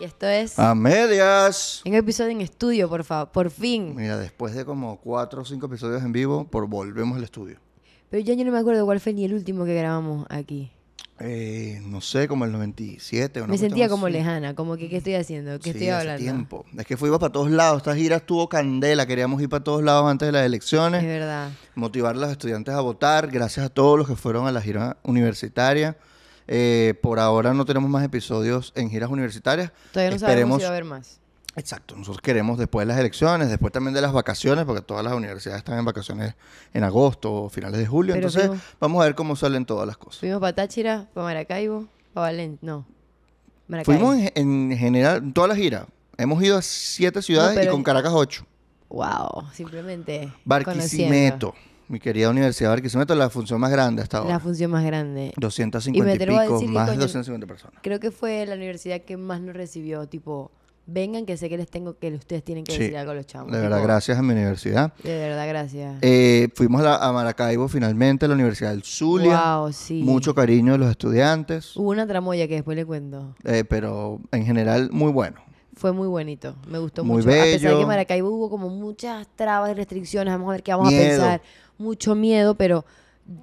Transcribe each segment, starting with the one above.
Y esto es. A medias. Un episodio en estudio, por favor. Por fin. Mira, después de como cuatro o cinco episodios en vivo, por volvemos al estudio. Pero ya yo no me acuerdo cuál fue ni el último que grabamos aquí. Eh, no sé, como el 97 o no. Me sentía como lejana, como que qué estoy haciendo, qué estoy hablando. Hace tiempo. Es que fuimos para todos lados, Esta gira tuvo candela, queríamos ir para todos lados antes de las elecciones. Es verdad. Motivar a los estudiantes a votar, gracias a todos los que fueron a la gira universitaria. Eh, por ahora no tenemos más episodios en giras universitarias. Todavía no sabemos si va a haber más. Exacto, nosotros queremos después de las elecciones, después también de las vacaciones, porque todas las universidades están en vacaciones en agosto o finales de julio, entonces vamos a ver cómo salen todas las cosas. Fuimos para Táchira, para Maracaibo, para Valencia, no. Maracaibo. Fuimos en, general, en general, todas las giras. Hemos ido a siete ciudades y con Caracas ocho. Wow, simplemente. Barquisimeto mi querida Universidad de Barquisimeto, la función más grande hasta ahora. La función más grande. 250 y, pico, más de 250 personas. Creo que fue la universidad que más nos recibió, tipo, vengan que sé que les tengo, que ustedes tienen que decir algo a los chavos. De verdad, gracias a mi universidad. De verdad, gracias. Eh, fuimos a, Maracaibo finalmente, a la Universidad del Zulia. Wow, Mucho cariño de los estudiantes. Hubo una tramoya que después le cuento. Eh, pero en general, muy bueno fue muy bonito. Me gustó muy mucho. Bello. A pesar de que Maracaibo hubo como muchas trabas y restricciones, vamos a ver qué vamos a pensar mucho miedo, pero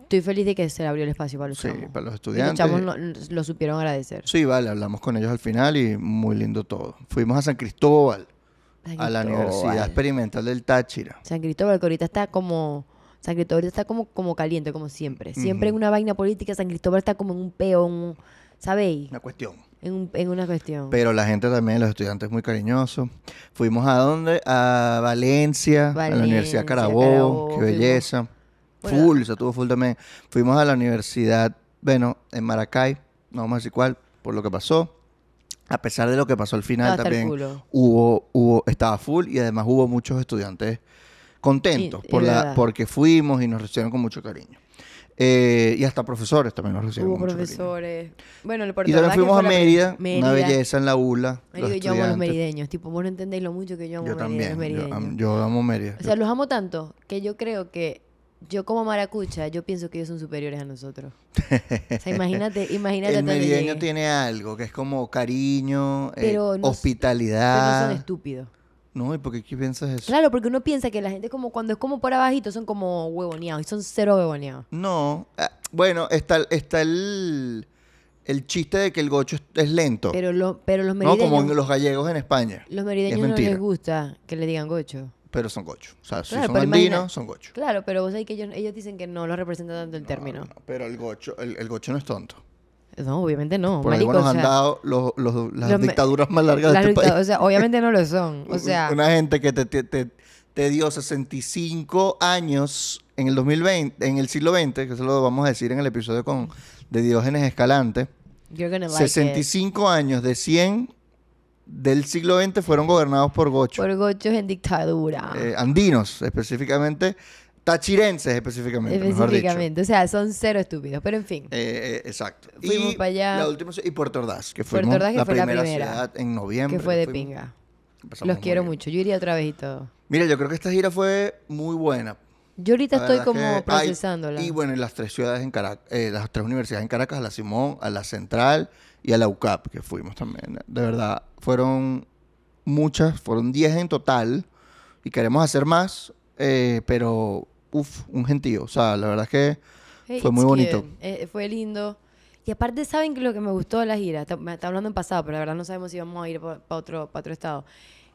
estoy feliz de que se le abrió el espacio para los sí, para los estudiantes. lo, supieron agradecer. Sí, vale, hablamos con ellos al final y muy lindo todo. Fuimos a San Cristóbal, a la Universidad Experimental del Táchira. San Cristóbal, que ahorita está como... San Cristóbal está como, como caliente, como siempre. Siempre en una vaina política, San Cristóbal está como en un peón, ¿sabéis? Una cuestión. En, una cuestión. Pero la gente también, los estudiantes muy cariñosos. Fuimos a dónde? A Valencia, a la Universidad Carabobo, qué belleza. full, se tuvo full también. Fuimos a la Universidad, bueno, en Maracay, no vamos a decir cuál, por lo que pasó. A pesar de lo que pasó al final también hubo, hubo, estaba full y además hubo muchos estudiantes contentos por la, porque fuimos y nos recibieron con mucho cariño. Eh, y hasta profesores también nos recibieron. Hubo profesores. Bueno, el Y también fuimos a Mérida, una belleza en la ULA. Mérida, yo amo a los merideños. Tipo, vos no entendéis lo mucho que yo amo a los merideños. Yo, yo, amo Mérida. O sea, los amo tanto que yo creo que yo como maracucha, yo pienso que ellos son superiores a nosotros. o sea, imagínate, imagínate. el merideño tiene algo que es como cariño, eh, hospitalidad. Pero no son estúpidos. No, ¿y por qué, piensas eso? Claro, porque uno piensa que la gente como cuando es como por abajito son como huevoneados y son cero huevoneados. No, ah, bueno, está, está el, el chiste de que el gocho es, lento. Pero, los no, como los gallegos en España. Los merideños no les gusta que le digan gocho. Pero son gocho. O sea, si son andinos, son gocho. Claro, pero vos que ellos, dicen que no lo representa tanto el término. pero el gocho, el gocho no es tonto. No, obviamente no. Por nos han dado las dictaduras más largas de este país. O sea, obviamente no lo son. O sea, una gente que te, dio 65 años en el 2020, en el siglo XX, que eso lo vamos a decir en el episodio con de Diógenes Escalante. 65 años de 100 del siglo XX fueron gobernados por gochos. Por gochos en dictadura. Eh, andinos, específicamente Tachirenses específicamente. Específicamente, o sea, son cero estúpidos, pero en fin. Eh, eh, exacto. Fuimos para allá. y Puerto Ordaz, que fue Puerto Ordaz, que fue la, primera ciudad en noviembre. Que fue de pinga. Los quiero mucho, yo iría otra vez y todo. Mira, yo creo que esta gira fue muy buena. Yo ahorita estoy como procesándola. y bueno, en las tres ciudades en Caracas, eh, las tres universidades en Caracas, a la Simón, a la Central y a la UCAP, que fuimos también. De verdad, fueron muchas, fueron diez en total y queremos hacer más, pero uf, un gentío. O sea, la verdad es que fue muy bonito. Eh, fue lindo. Y aparte, ¿saben que lo que me gustó de la gira? Está, está hablando en pasado, pero la verdad no sabemos si vamos a ir para otro, estado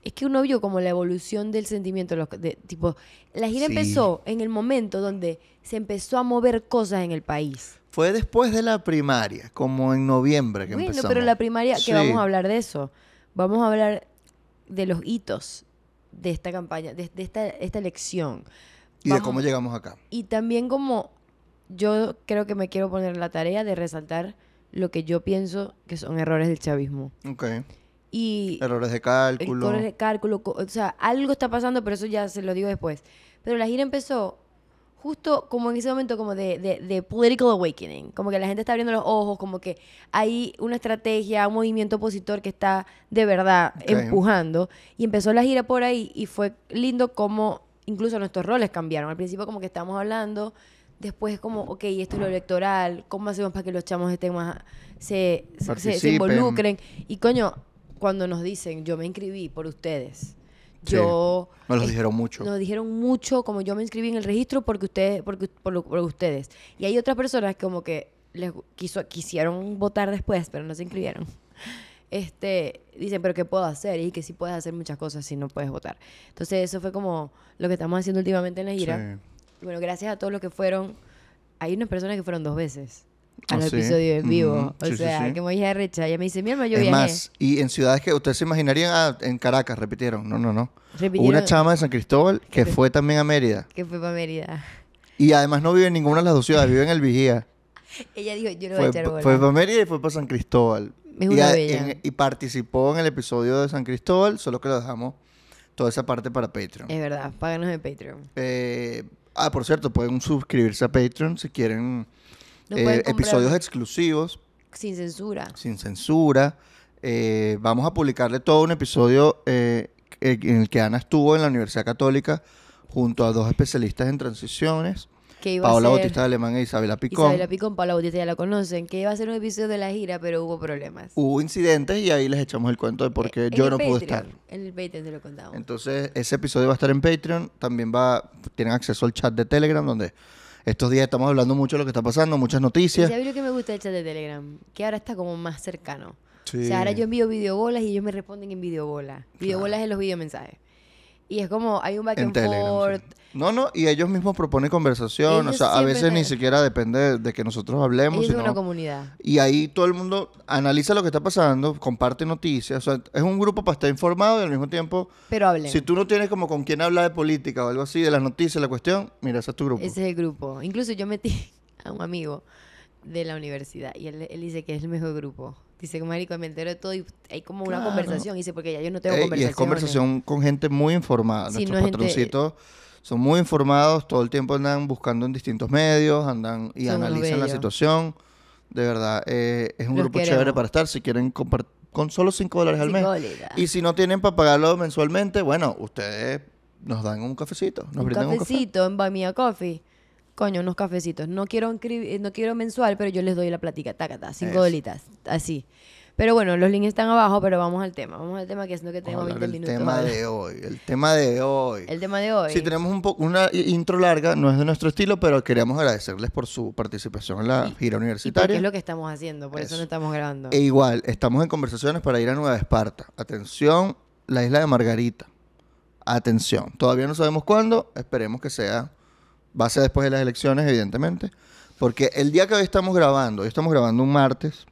es que uno vio como la evolución del sentimiento. de, tipo, la gira empezó en el momento donde se empezó a mover cosas en el país. Fue después de la primaria, como en noviembre que bueno, pero la primaria, que vamos a hablar de eso. Vamos a hablar de los hitos de esta campaña, de, esta, esta elección. Y de cómo llegamos acá. Y también como yo creo que me quiero poner la tarea de resaltar lo que yo pienso que son errores del chavismo. Ok. Y errores de cálculo. Errores de cálculo. O sea, algo está pasando, pero eso ya se lo digo después. Pero la gira empezó justo como en ese momento como de, de, de, political awakening, como que la gente está abriendo los ojos, como que hay una estrategia, un movimiento opositor que está de verdad empujando. Y empezó la gira por ahí y fue lindo como incluso nuestros roles cambiaron. Al principio como que estábamos hablando, después como, ok, esto es lo electoral, ¿cómo hacemos para que los chamos de temas se, se, involucren? Y coño, cuando nos dicen, yo me inscribí por ustedes. Yo nos dijeron mucho. Nos dijeron mucho como yo me inscribí en el registro porque ustedes porque por, ustedes. Y hay otras personas como que les quiso, quisieron votar después, pero no se inscribieron este, dicen, pero ¿qué puedo hacer? Y que sí puedes hacer muchas cosas si no puedes votar. Entonces eso fue como lo que estamos haciendo últimamente en la gira. Bueno, gracias a todos los que fueron, hay unas personas que fueron dos veces al ah, episodio en vivo. O sea, que me dije recha. Ella me dice, mi hermano, yo es más, y en ciudades que ustedes se imaginarían, ah, en Caracas, repitieron. No, no, no. Una chama de San Cristóbal que fue también a Mérida. Que fue para Mérida. Y además no vive en ninguna de las dos ciudades, vive en El Vigía. Ella dijo, yo no voy a echar bola. Fue para Mérida y fue para San Cristóbal y, participó en el episodio de San Cristóbal, solo que lo dejamos toda esa parte para Patreon. Es verdad, páganos en Patreon. Eh, ah, por cierto, pueden suscribirse a Patreon si quieren eh, episodios exclusivos. Sin censura. Sin censura. Eh, vamos a publicarle todo un episodio en el que Ana estuvo en la Universidad Católica junto a dos especialistas en transiciones que Paola Bautista e Isabela Picón. Isabela Picón, Paola Bautista ya la conocen, que iba a ser un episodio de la gira, pero hubo problemas. Hubo incidentes y ahí les echamos el cuento de por eh, qué yo no pude estar. En el Patreon te lo contamos. Entonces, ese episodio va a estar en Patreon. También va tienen acceso al chat de Telegram, donde estos días estamos hablando mucho de lo que está pasando, muchas noticias. Y lo que me gusta del chat de Telegram, que ahora está como más cercano. O sea, ahora yo envío videobolas y ellos me responden en videobola. Videobolas claro. es los videomensajes y es como hay un back en No, no, y ellos mismos proponen conversación, o sea, a veces ni siquiera depende de que nosotros hablemos. es una comunidad. Y ahí todo el mundo analiza lo que está pasando, comparte noticias, o sea, es un grupo para estar informado y al mismo tiempo... Pero hablen. Si tú no tienes como con quién hablar de política o algo así, de las noticias, la cuestión, mira, ese es tu grupo. Ese es el grupo. Incluso yo metí a un amigo de la universidad y él, él dice que es el mejor grupo. Dice que marico, me entero de todo y hay como una conversación. Dice, porque ya yo no tengo conversación. Y es conversación con gente muy informada. Nuestros patroncitos son muy informados, todo el tiempo andan buscando en distintos medios, andan y analizan la situación. De verdad, eh, es un grupo chévere para estar. Si quieren compartir con solo 5 dólares al mes. Y si no tienen para pagarlo mensualmente, bueno, ustedes nos dan un cafecito. un cafecito en Bamiya Coffee coño, unos cafecitos. No quiero, eh, no quiero mensual, pero yo les doy la platica, taca, cinco dolitas, así. Pero bueno, los links están abajo, pero vamos al tema. Vamos al tema que es lo que tengo 20 minutos. El tema de hoy, el tema de hoy. El tema de hoy. Sí, tenemos un poco una intro larga, no es de nuestro estilo, pero queremos agradecerles por su participación en la gira universitaria. es lo que estamos haciendo, por eso. no estamos grabando. E igual, estamos en conversaciones para ir a Nueva Esparta. Atención, la isla de Margarita. Atención, todavía no sabemos cuándo, esperemos que sea Va a ser después de las elecciones, evidentemente. Porque el día que hoy estamos grabando, hoy estamos grabando un martes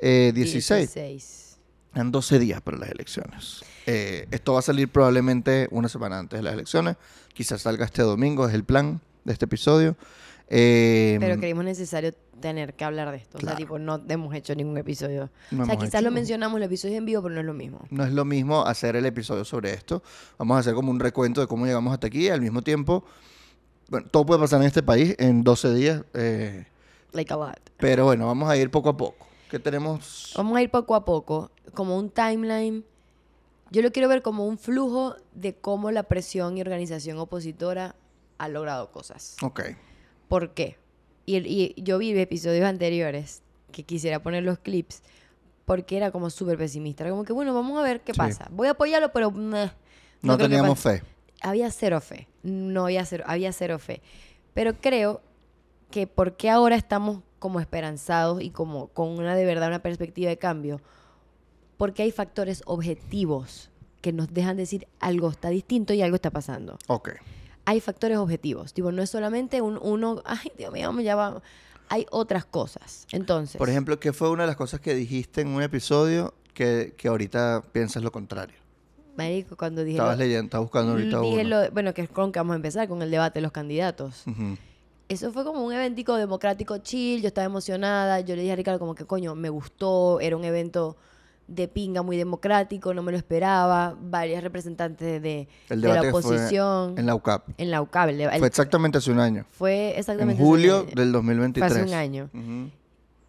16. Eh, 16. En 12 días para las elecciones. Eh, esto va a salir probablemente una semana antes de las elecciones. Quizás salga este domingo, es el plan de este episodio. Eh, pero creímos necesario tener que hablar de esto. O sea, tipo, no hemos hecho ningún episodio. o sea, quizás lo mencionamos el episodio en vivo, pero no es lo mismo. No es lo mismo hacer el episodio sobre esto. Vamos a hacer como un recuento de cómo llegamos hasta aquí. Al mismo tiempo, bueno, todo puede pasar en este país en 12 días. Eh, like a lot. Pero bueno, vamos a ir poco a poco. ¿Qué tenemos? Vamos a ir poco a poco, como un timeline. Yo lo quiero ver como un flujo de cómo la presión y organización opositora ha logrado cosas. Ok. ¿Por qué? Y, yo vi episodios anteriores que quisiera poner los clips porque era como súper pesimista. Era como que, bueno, vamos a ver qué pasa. Voy a apoyarlo, pero... no, no teníamos fe había cero fe, no había cero, había cero fe. Pero creo que porque ahora estamos como esperanzados y como con una de verdad una perspectiva de cambio, porque hay factores objetivos que nos dejan decir algo está distinto y algo está pasando. Ok. Hay factores objetivos. Digo, no es solamente un, uno, ay, Dios mío, ya Hay otras cosas. Entonces. Por ejemplo, ¿qué fue una de las cosas que dijiste en un episodio que, que ahorita piensas lo contrario? Marico, cuando dije. Estabas leyendo, estabas buscando ahorita bueno, que es con que vamos a empezar, con el debate de los candidatos. Eso fue como un eventico democrático chill, yo estaba emocionada, yo le dije a Ricardo como que coño, me gustó, era un evento de pinga muy democrático, no me lo esperaba, varias representantes de, de la oposición. en la UCAP. En la UCAP. fue exactamente hace un año. Fue exactamente. En julio del 2023. Fue hace un año.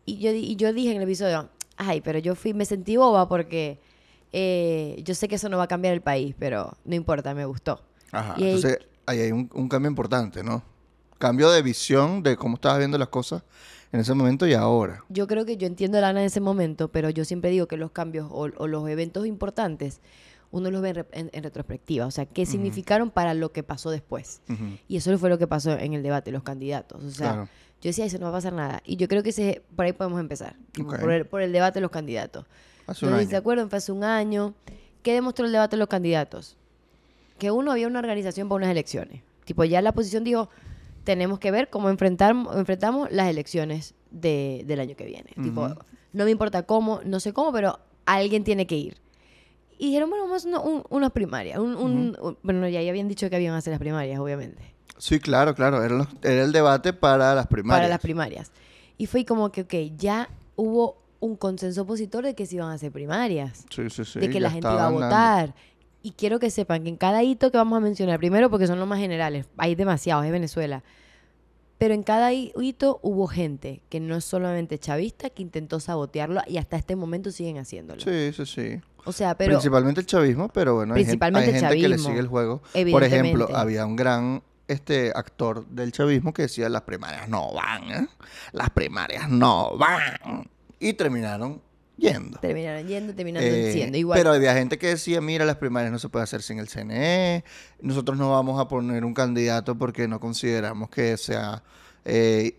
y, yo, y yo dije en el episodio, ay, pero yo fui, me sentí boba porque eh, yo sé que eso no va a cambiar el país, pero no importa, me gustó. entonces ahí, hay un, cambio importante, ¿no? Cambio de visión de cómo estabas viendo las cosas en ese momento y ahora. Yo creo que yo entiendo a Lana en ese momento, pero yo siempre digo que los cambios o, los eventos importantes uno los ve en, retrospectiva, o sea, qué significaron para lo que pasó después. Y eso fue lo que pasó en el debate, los candidatos. O sea, yo decía, eso no va a pasar nada. Y yo creo que ese, por ahí podemos empezar, por, el, por el debate de los candidatos de acuerdo fue hace un año. ¿Qué demostró el debate de los candidatos? Que uno había una organización para unas elecciones. Tipo, ya la oposición dijo, tenemos que ver cómo enfrentar, enfrentamos las elecciones de, del año que viene. Tipo, no me importa cómo, no sé cómo, pero alguien tiene que ir. Y dijeron, bueno, vamos a unas primarias. Un, bueno, ya, habían dicho que habían a hacer las primarias, obviamente. Sí, claro, claro. Era, era el debate para las primarias. Para las primarias. Y fue como que, ok, ya hubo un consenso opositor de que se iban a hacer primarias, sí, sí, sí, de que la gente iba a votar. Y quiero que sepan que en cada hito que vamos a mencionar, primero porque son los más generales, hay demasiados, en Venezuela, pero en cada hito hubo gente que no es solamente chavista, que intentó sabotearlo y hasta este momento siguen haciéndolo. Sí, sí, sí. O sea, pero... Principalmente el chavismo, pero bueno, hay gente, hay gente que le sigue el juego. Por ejemplo, había un gran este actor del chavismo que decía las primarias no van, ¿eh? las primarias no van y terminaron yendo. Terminaron yendo, terminaron yendo eh, igual. Pero había gente que decía, mira, las primarias no se puede hacer sin el CNE, nosotros no vamos a poner un candidato porque no consideramos que sea eh,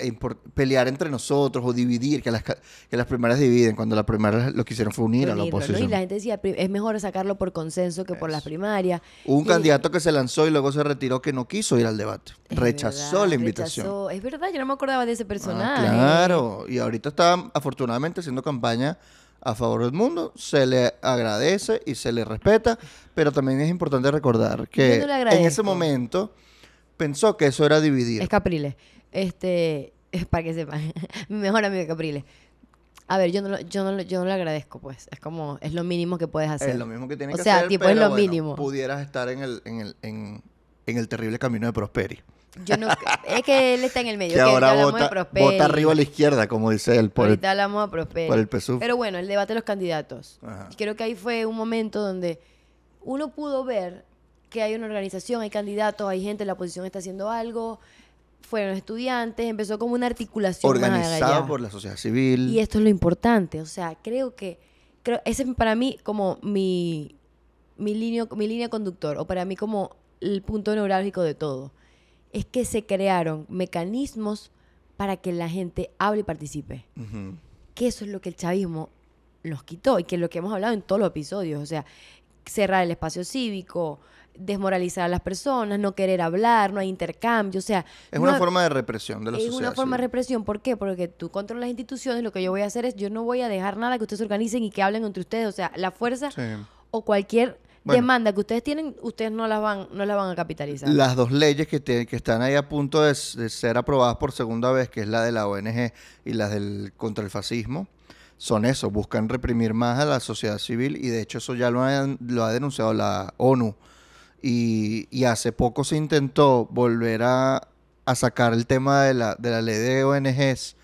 e pelear entre nosotros o dividir, que las, que las primarias dividen, cuando las primarias lo que hicieron fue unir a la oposición. Y la gente decía, es mejor sacarlo por consenso que por las primarias. Hubo un candidato que se lanzó y luego se retiró que no quiso ir al debate. rechazó la invitación. Es verdad, yo no me acordaba de ese ah, personaje. claro, y ahorita está afortunadamente haciendo campaña a favor del mundo, se le agradece y se le respeta, pero también es importante recordar que en ese momento pensó que eso era dividir. Es Capriles. Este, para que sepan, mi mejor amigo Capriles. A ver, yo no, lo, yo, no lo, yo no agradezco, pues. Es como, es lo mínimo que puedes hacer. Es lo mismo que tienes que hacer. O sea, tipo, es lo mínimo. Pudieras estar en el, en el, en, el terrible camino de Prosperi. es que él está en el medio. Que, ahora vota, arriba a la izquierda, como dice él. Por Ahorita el, hablamos Prosperi. Por el Pero bueno, el debate de los candidatos. Creo que ahí fue un momento donde uno pudo ver que hay una organización, hay candidatos, hay gente, la oposición está haciendo algo, fueron estudiantes, empezó como una articulación. organizada por la sociedad civil. Y esto es lo importante, o sea, creo que, creo, ese es para mí como mi, mi, mi línea conductor, o para mí como el punto neurálgico de todo, es que se crearon mecanismos para que la gente hable y participe. Que eso es lo que el chavismo nos quitó y que es lo que hemos hablado en todos los episodios, o sea, cerrar el espacio cívico, desmoralizar a las personas, no querer hablar, no hay intercambio, o sea... Es una forma de represión de la es sociedad. Es una forma de represión, ¿por qué? Porque tú controlas las instituciones, lo que yo voy a hacer es, yo no voy a dejar nada que ustedes organicen y que hablen entre ustedes, o sea, la fuerza o cualquier demanda que ustedes tienen, ustedes no la van, no las van a capitalizar. Las dos leyes que, están ahí a punto de, ser aprobadas por segunda vez, que es la de la ONG y la del contra el fascismo, son eso, buscan reprimir más a la sociedad civil y de hecho eso ya lo, lo ha denunciado la ONU y, hace poco se intentó volver a, sacar el tema de la, de la ley de ONGs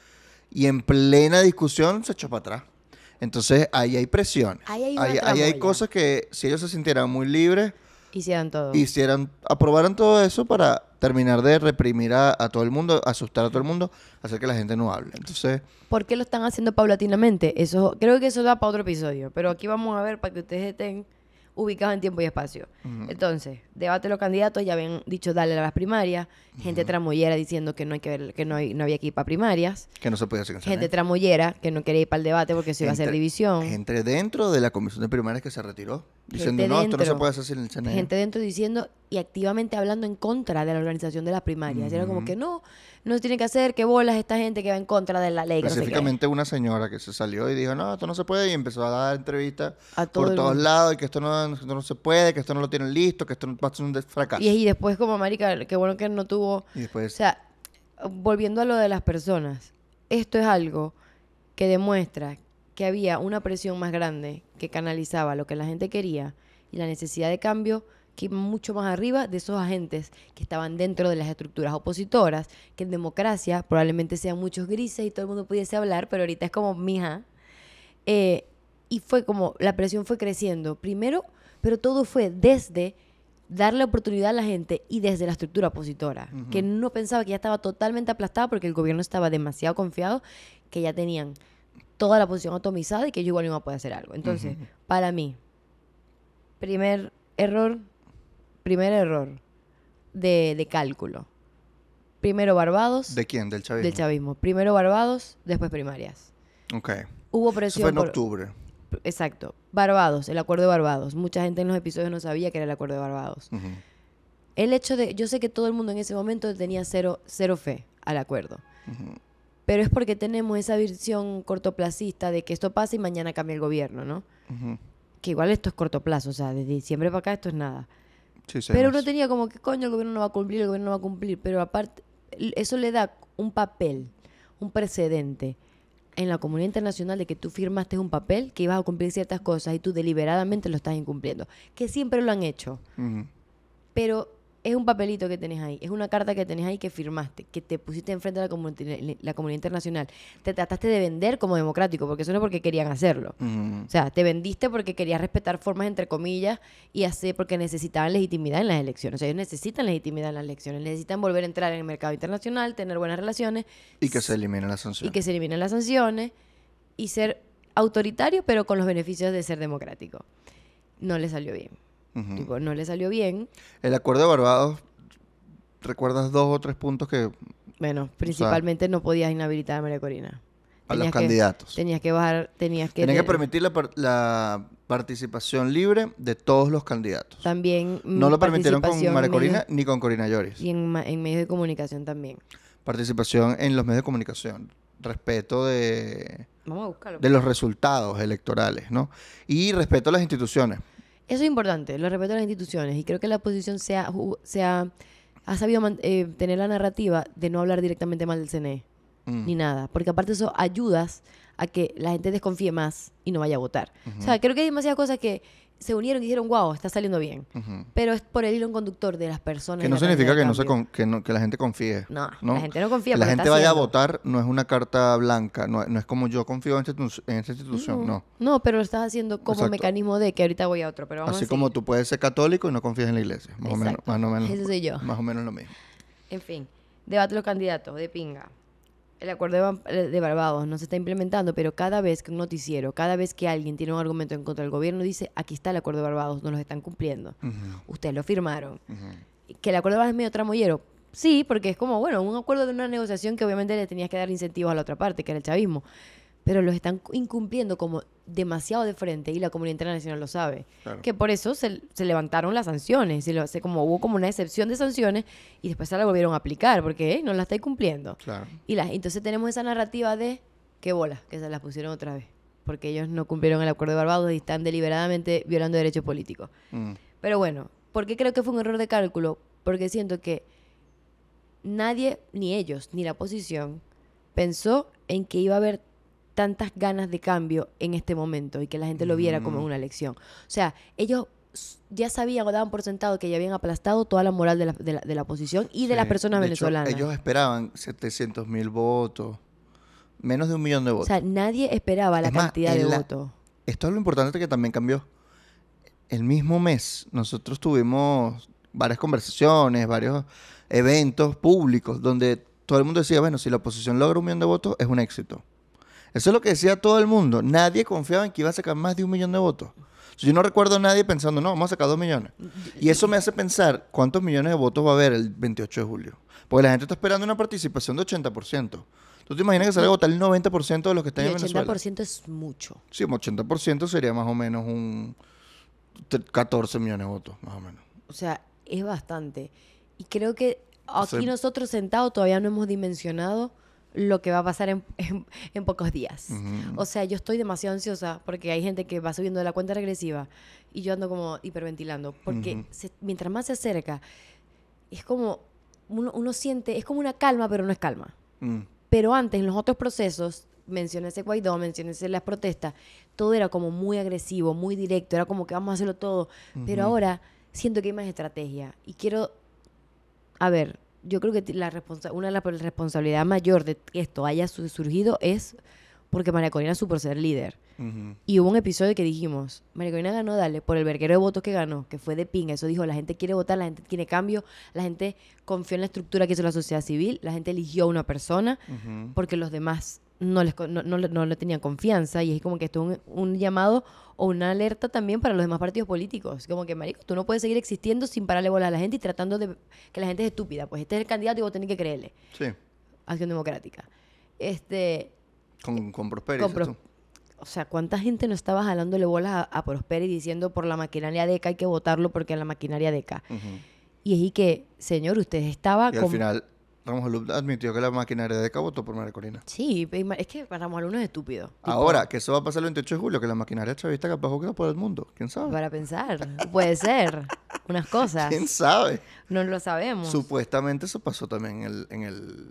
y en plena discusión se echó para atrás. Entonces ahí hay presiones. Ahí hay, cosas que si ellos se sintieran muy libres. Hicieran todo. Hicieran, aprobaran todo eso para terminar de reprimir a, todo el mundo, asustar a todo el mundo, hacer que la gente no hable. Entonces. ¿Por qué lo están haciendo paulatinamente? Eso, creo que eso da para otro episodio. Pero aquí vamos a ver para que ustedes estén Ubicado en tiempo y espacio. Entonces, debate los candidatos, ya habían dicho darle a las primarias, gente tramollera diciendo que no hay que ver, que no, hay, no había que ir para primarias. Que no se podía hacer Gente tramoyera que no quería ir para el debate porque se iba a hacer división. entre dentro de la comisión de primarias que se retiró. Diciendo, no, esto no se puede hacer sin el CNE. Gente dentro diciendo y activamente hablando en contra de la organización de las primarias. Era como que no, no se tiene que hacer, que bolas esta gente que va en contra de la ley. Específicamente una señora que se salió y dijo, no, esto no se puede, y empezó a dar entrevistas por todos lados, y que esto no, no, se puede, que esto no lo tienen listo, que esto va a ser un fracaso. Y, después como, américa qué bueno que no tuvo... O sea, volviendo a lo de las personas, esto es algo que demuestra que había una presión más grande que canalizaba lo que la gente quería y la necesidad de cambio que mucho más arriba de esos agentes que estaban dentro de las estructuras opositoras, que en democracia probablemente sean muchos grises y todo el mundo pudiese hablar, pero ahorita es como mija. Eh, y fue como, la presión fue creciendo. Primero, pero todo fue desde darle oportunidad a la gente y desde la estructura opositora, que no pensaba que ya estaba totalmente aplastada porque el gobierno estaba demasiado confiado que ya tenían toda la posición atomizada y que yo igual no puedo hacer algo. Entonces, para mí, primer error, primer error de, cálculo. Primero Barbados. ¿De quién? Del chavismo. Del chavismo. Primero Barbados, después primarias. Ok. Hubo presión. fue en octubre. Exacto. Barbados, el acuerdo de Barbados. Mucha gente en los episodios no sabía que era el acuerdo de Barbados. El hecho de. Yo sé que todo el mundo en ese momento tenía cero, cero fe al acuerdo pero es porque tenemos esa visión cortoplacista de que esto pasa y mañana cambia el gobierno, ¿no? Que igual esto es corto plazo, o sea, desde diciembre para acá esto es nada. pero uno tenía como que, coño, el gobierno no va a cumplir, el gobierno no va a cumplir, pero aparte, eso le da un papel, un precedente en la comunidad internacional de que tú firmaste un papel que ibas a cumplir ciertas cosas y tú deliberadamente lo estás incumpliendo, que siempre lo han hecho. Pero es un papelito que tenés ahí, es una carta que tenés ahí que firmaste, que te pusiste enfrente de la, comunidad internacional. Te trataste de vender como democrático, porque eso no es porque querían hacerlo. Mm. O sea, te vendiste porque querías respetar formas entre comillas y hacer porque necesitaban legitimidad en las elecciones. O sea, ellos necesitan legitimidad en las elecciones, necesitan volver a entrar en el mercado internacional, tener buenas relaciones. Y que se eliminen las sanciones. Y que se eliminen las sanciones y ser autoritario, pero con los beneficios de ser democrático. No le salió bien no le salió bien. El acuerdo de Barbados, ¿recuerdas dos o tres puntos que... Bueno, principalmente no podías inhabilitar a María Corina. a los candidatos. Tenías que bajar, tenías que... Tenías que permitir la, participación libre de todos los candidatos. También... No lo permitieron con María Corina ni con Corina Lloris. Y en, medios de comunicación también. Participación en los medios de comunicación respeto de, Vamos a de los resultados electorales, ¿no? Y respeto a las instituciones. Eso es importante, lo respeto a las instituciones y creo que la oposición sea, sea, ha sabido eh, tener la narrativa de no hablar directamente mal del CNE, mm. ni nada, porque aparte eso ayudas a que la gente desconfíe más y no vaya a votar. O sea, creo que hay demasiadas cosas que se unieron y dijeron, wow, está saliendo bien. Pero es por el hilo conductor de las personas. Que no significa que, no se que, la gente confíe. No, la gente no confía. Que la gente vaya a votar no es una carta blanca, no, es como yo confío en, esta institución, no. No, pero lo estás haciendo como mecanismo de que ahorita voy a otro. Pero vamos Así como tú puedes ser católico y no confías en la iglesia. o Más o menos. Eso soy yo. Más o menos lo mismo. En fin, debate los candidatos, de pinga el acuerdo eh, de Barbados no se está implementando, pero cada vez que un noticiero, cada vez que alguien tiene un argumento en contra del gobierno, dice, aquí está el acuerdo de Barbados, no lo están cumpliendo. Ustedes lo firmaron. Que el acuerdo de Barbados es medio tramoyero. Sí, porque es como, bueno, un acuerdo de una negociación que obviamente le tenías que dar incentivos a la otra parte, que era el chavismo pero los están incumpliendo como demasiado de frente y la comunidad internacional lo sabe. Que por eso se, levantaron las sanciones, se, como hubo como una excepción de sanciones y después se la volvieron a aplicar porque no la está cumpliendo. Y entonces tenemos esa narrativa de que bola, que se las pusieron otra vez, porque ellos no cumplieron el acuerdo de Barbados y están deliberadamente violando derechos políticos. Mm. Pero bueno, ¿por qué creo que fue un error de cálculo? Porque siento que nadie, ni ellos, ni la oposición, pensó en que iba a haber tantas ganas de cambio en este momento y que la gente lo viera como mm. una elección. O sea, ellos ya sabían o daban por sentado que ya habían aplastado toda la moral de la, de la, oposición y de las personas venezolanas. ellos esperaban 700 mil votos, menos de un millón de votos. O sea, nadie esperaba la cantidad de votos. Esto es lo importante que también cambió. El mismo mes nosotros tuvimos varias conversaciones, varios eventos públicos donde todo el mundo decía, bueno, si la oposición logra un millón de votos es un éxito eso es lo que decía todo el mundo. Nadie confiaba en que iba a sacar más de un millón de votos. Yo no recuerdo a nadie pensando, no, vamos a sacar dos millones. Y eso me hace pensar cuántos millones de votos va a haber el 28 de julio. Porque la gente está esperando una participación de 80%. ¿Tú te imaginas que sale a votar el 90% de los que están en Venezuela? El 80% es mucho. Sí, un 80% sería más o menos un 14 millones de votos, más o menos. O sea, es bastante. Y creo que aquí nosotros sentados todavía no hemos dimensionado lo que va a pasar en, pocos días. O sea, yo estoy demasiado ansiosa porque hay gente que va subiendo de la cuenta regresiva y yo ando como hiperventilando, porque mientras más se acerca, es como, uno, siente, es como una calma, pero no es calma. Mm. Pero antes, en los otros procesos, ese Guaidó, mencioné las protestas, todo era como muy agresivo, muy directo, era como que vamos a hacerlo todo, pero ahora siento que hay más estrategia y quiero, a ver, yo creo que la una de las responsabilidades mayor de que esto haya surgido es porque María Corina supo ser líder. Y hubo un episodio que dijimos, María Corina ganó, dale, por el verguero de votos que ganó, que fue de pinga. Eso dijo, la gente quiere votar, la gente quiere cambio, la gente confió en la estructura que hizo la sociedad civil, la gente eligió a una persona, porque los demás no, les, no, le tenían confianza y es como que esto es un, llamado o una alerta también para los demás partidos políticos. Como que, marico, tú no puedes seguir existiendo sin pararle bola a la gente y tratando de que la gente es estúpida. Pues este es el candidato y vos tenés que creerle. Sí. Acción Democrática. Este... Con, eh, con Prosperi, O sea, ¿cuánta gente no estaba jalándole bolas a, a Prosperi diciendo por la maquinaria DECA hay que votarlo porque es la maquinaria DECA? Y es y que, señor, usted estaba... Y al final Ramos admitió que la de DECA votó por María Corina. Sí, es que Ramos no es estúpido. Ahora, que eso va a pasar el 28 de julio, que la maquinaria chavista capaz juega por el mundo. ¿Quién sabe? Para pensar. Puede ser. Unas cosas. ¿Quién sabe? No lo sabemos. Supuestamente eso pasó también en el, en el,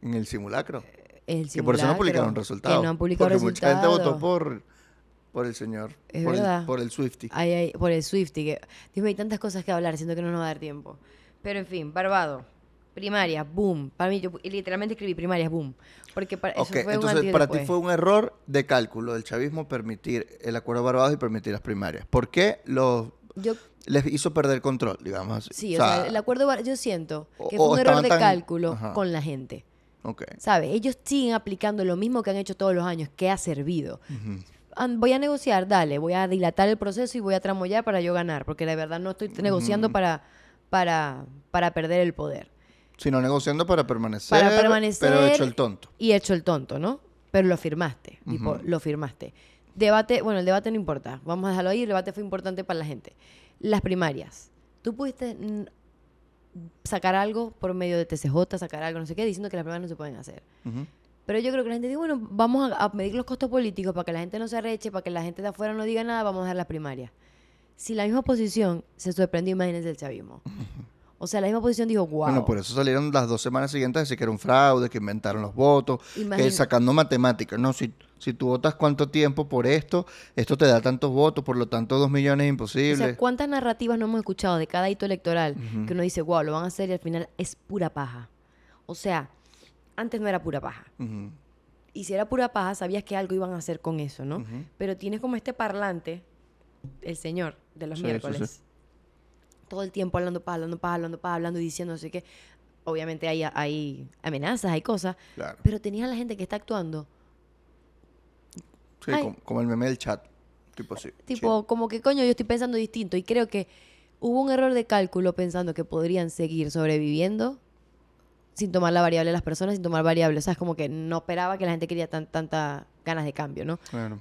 en el simulacro. Eh, el Que por eso no publicaron resultados. Que no han publicado porque mucha gente votó por... el señor. Es por, verdad. por el Swifty. Ay, ay, por el Swifty. Dime, hay tantas cosas que hablar, siento que no nos va a dar tiempo. Pero en fin, Barbado primaria, boom. Para mí, yo literalmente escribí primarias, boom. Porque para, eso fue entonces un para ti pues. fue un error de cálculo del chavismo permitir el acuerdo de Barbados y permitir las primarias. ¿Por qué los les hizo perder control, digamos así? Sí, o sea, el acuerdo, yo siento que fue un error de cálculo con la gente. Okay. ¿Sabes? Ellos siguen aplicando lo mismo que han hecho todos los años, que ha servido. voy a negociar, dale, voy a dilatar el proceso y voy a tramoyar para yo ganar, porque la verdad no estoy negociando para, para, para perder el poder. Sino negociando para permanecer. Pero hecho el tonto. Y hecho el tonto, ¿no? Pero lo firmaste. lo firmaste. Debate, bueno, el debate no importa. Vamos a dejarlo ahí. El debate fue importante para la gente. Las primarias. Tú pudiste sacar algo por medio de TCJ, sacar algo, no sé qué, diciendo que las primarias no se pueden hacer. Pero yo creo que la gente dice, bueno, vamos a, medir los costos políticos para que la gente no se arreche, para que la gente de afuera no diga nada, vamos a dar las primarias. Si la misma oposición se sorprendió, imagínense el chavismo. O sea, la misma oposición dijo, wow. Bueno, por eso salieron las dos semanas siguientes de que era un fraude, que inventaron los votos, sacando matemáticas. No, si, si tú votas cuánto tiempo por esto, esto te da tantos votos, por lo tanto dos millones es imposible. O sea, ¿cuántas narrativas no hemos escuchado de cada hito electoral que uno dice, wow, lo van a hacer y al final es pura paja? O sea, antes no era pura paja. Y si era pura paja, sabías que algo iban a hacer con eso, ¿no? Pero tienes como este parlante, el señor de los miércoles todo el tiempo hablando pa', hablando pa', hablando pa', hablando y diciendo, así que obviamente hay, hay amenazas, hay cosas, pero tenías a la gente que está actuando. Sí, como, el meme del chat, tipo así. Tipo, como que coño, yo estoy pensando distinto y creo que hubo un error de cálculo pensando que podrían seguir sobreviviendo sin tomar la variable de las personas, sin tomar variables. O sea, es como que no esperaba que la gente quería tan, tanta ganas de cambio, ¿no?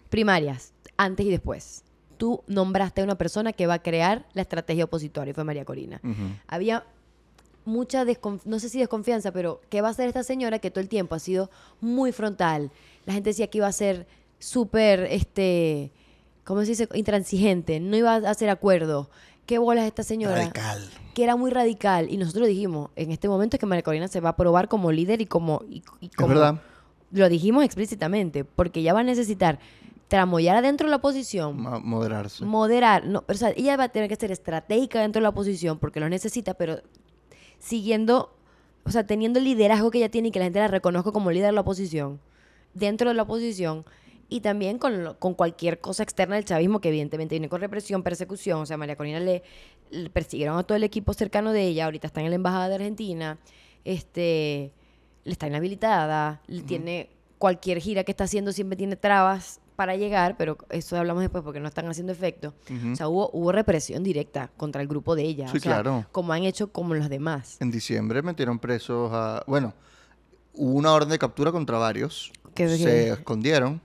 Primarias, antes y después tú nombraste a una persona que va a crear la estrategia opositora, fue María Corina. Había mucha, no sé si desconfianza, pero ¿qué va a hacer esta señora que todo el tiempo ha sido muy frontal? La gente decía que iba a ser súper, este, ¿cómo se dice? Intransigente, no iba a hacer acuerdos. ¿Qué bolas esta señora? Radical. Que era muy radical. Y nosotros dijimos, en este momento es que María Corina se va a probar como líder y como... como verdad. Lo dijimos explícitamente, porque ya va a necesitar tramoyar adentro de la oposición. moderarse. Moderar. No, o sea, ella va a tener que ser estratégica dentro de la oposición porque lo necesita, pero siguiendo, o sea, teniendo el liderazgo que ella tiene y que la gente la reconozca como líder de la oposición, dentro de la oposición y también con, con cualquier cosa externa del chavismo que evidentemente viene con represión, persecución. O sea, María Corina le, persiguieron a todo el equipo cercano de ella, ahorita está en la Embajada de Argentina, este, le está inhabilitada, tiene cualquier gira que está haciendo siempre tiene trabas para llegar, pero eso hablamos después porque no están haciendo efecto. O sea, hubo, represión directa contra el grupo de ella. Como han hecho como los demás. En diciembre metieron presos a. Bueno, hubo una orden de captura contra varios. que se escondieron.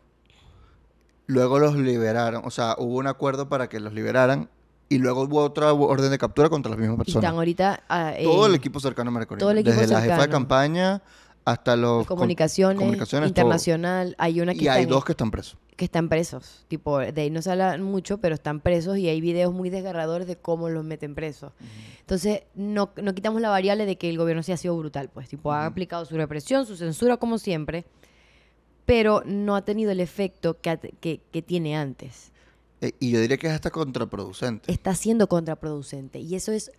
Luego los liberaron. O sea, hubo un acuerdo para que los liberaran. Y luego hubo otra orden de captura contra las mismas personas. Y están ahorita. Ah, todo el equipo cercano a Mercurio. Todo el Desde la jefa de campaña hasta los. Comunicaciones, internacional. Hay una que Y hay dos que están presos que están presos. Tipo, de ahí no se habla mucho, pero están presos y hay videos muy desgarradores de cómo los meten presos. Entonces, no, quitamos la variable de que el gobierno sí ha sido brutal, pues. Tipo, ha aplicado su represión, su censura, como siempre, pero no ha tenido el efecto que, tiene antes. E, y yo diría que es hasta contraproducente. Está siendo contraproducente. Y eso es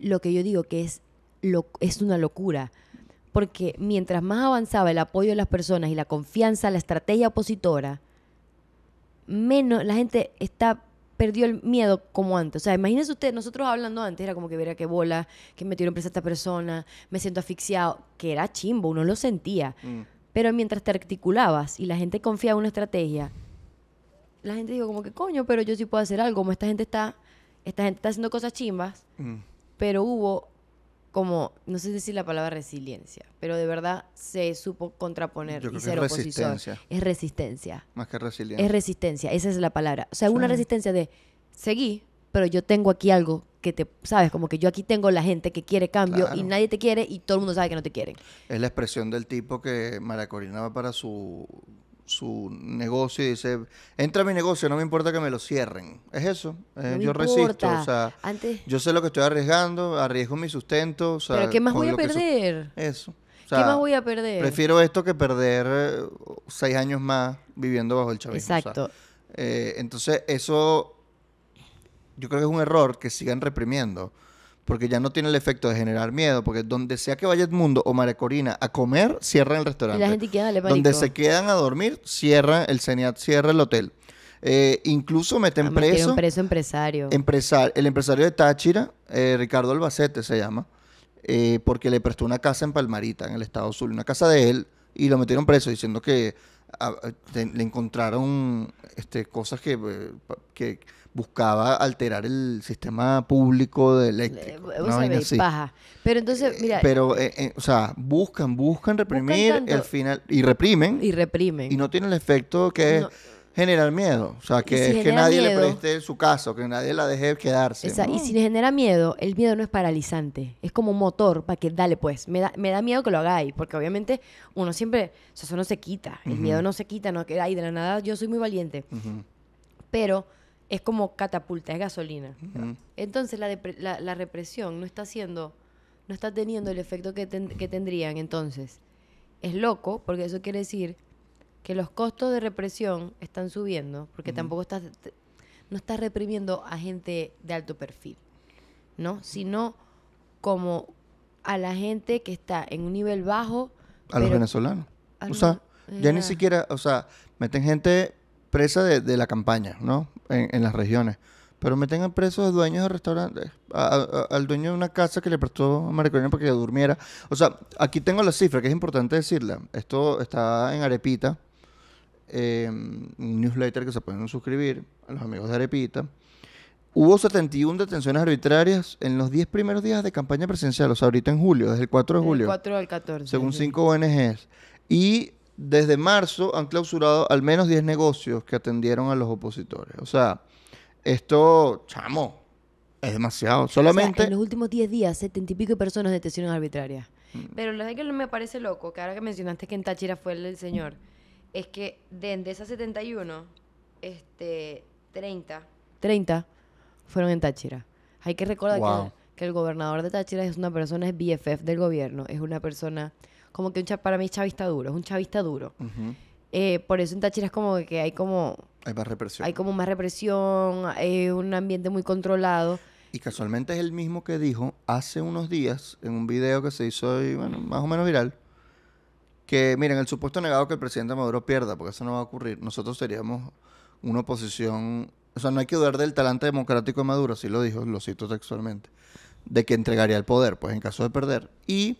lo que yo digo que es, lo, es una locura porque mientras más avanzaba el apoyo de las personas y la confianza la estrategia opositora, menos, la gente está perdió el miedo como antes. O sea, imagínense ustedes, nosotros hablando antes era como que verá qué bola, que me tiró presa esta persona, me siento asfixiado, que era chimbo, uno lo sentía. Mm. Pero mientras te articulabas y la gente confiaba en una estrategia, la gente dijo como que coño, pero yo sí puedo hacer algo, como esta gente está, esta gente está haciendo cosas chimbas, mm. pero hubo como, no sé decir la palabra resiliencia, pero de verdad se supo contraponer y ser oposición. es Resistencia. Es resistencia. Más que resiliencia. Es resistencia, esa es la palabra. O sea, una resistencia de seguí, pero yo tengo aquí algo que te, sabes, como que yo aquí tengo la gente que quiere cambio y nadie te quiere y todo el mundo sabe que no te quieren. Es la expresión del tipo que Maracorina para su su negocio y dice, entra a mi negocio, no me importa que me lo cierren. Es eso, yo resisto, o sea, yo sé lo que estoy arriesgando, arriesgo mi sustento. ¿Pero qué más voy a perder? eso. ¿Qué más voy a perder? Prefiero esto que perder eh, seis años más viviendo bajo el chavismo. Exacto. Eh, entonces, eso yo creo que es un error que sigan reprimiendo porque ya no tiene el efecto de generar miedo, porque donde sea que vaya mundo o María Corina a comer, cierran el restaurante. Y la gente queda Donde se quedan a dormir, cierra el CENIAT, cierra el hotel. Eh, incluso meten preso. preso empresario. el empresario de Táchira, eh, Ricardo Albacete se llama, eh, porque le prestó una casa en Palmarita, en el Estado Sur, una casa de él, y lo metieron preso diciendo que ah, le encontraron este, cosas que buscaba alterar el sistema público de eléctrico. Eh, pero entonces, eh, mira. Pero, eh, o sea, buscan, buscan reprimir, el final, y reprimen. Y reprimen. Y no tiene el efecto que generar miedo. O sea, que es que nadie le preste su caso, que nadie la deje quedarse. Y si le genera miedo, el miedo no es paralizante. Es como un motor para que, dale, pues, me da, me da miedo que lo hagáis. Porque obviamente uno siempre, o sea, eso no se quita. El miedo no se quita, no queda ahí de la nada. Yo soy muy valiente. Pero es como catapulta, es gasolina. Entonces la, la, represión no está haciendo, no está teniendo el efecto que, que tendrían entonces. Es loco, porque eso quiere decir que los costos de represión están subiendo, porque tampoco estás, no estás reprimiendo a gente de alto perfil, ¿no? Sino como a la gente que está en un nivel bajo. A los venezolanos. O sea, ya ni siquiera, o sea, meten gente presa de, la campaña, ¿no? En, las regiones. Pero me a presos dueños de restaurantes, al dueño de una casa que le prestó a Maricorino para que durmiera. O sea, aquí tengo la cifra, que es importante decirla. Esto está en Arepita, em, un newsletter que se pueden suscribir a los amigos de Arepita. Hubo 71 detenciones arbitrarias en los 10 primeros días de campaña presidencial, o sea, ahorita en julio, desde el 4 de julio. El 4 al 14. Según 5 ONGs. Y desde marzo han clausurado al menos 10 negocios que atendieron a los opositores. O sea, esto, chamo, es demasiado. Solamente. en los últimos 10 días, 70 y pico personas detenciones arbitrarias. Mm. Pero lo que me parece loco, que ahora que mencionaste que en Táchira fue el, señor, es que de esas 71, este, 30. 30 fueron en Táchira. Hay que recordar que, que el gobernador de Táchira es una persona, es BFF del gobierno, es una persona como que un para mí es chavista duro, es un chavista duro. Eh, por eso en Táchira es como que hay como... Hay más represión. Hay como más represión, eh, un ambiente muy controlado. Y casualmente es el mismo que dijo hace unos días en un video que se hizo bueno, más o menos viral, que miren, el supuesto negado que el presidente Maduro pierda, porque eso no va a ocurrir, nosotros seríamos una oposición, o sea, no hay que dudar del talante democrático de Maduro, así lo dijo, lo cito textualmente, de que entregaría el poder, pues en caso de perder. Y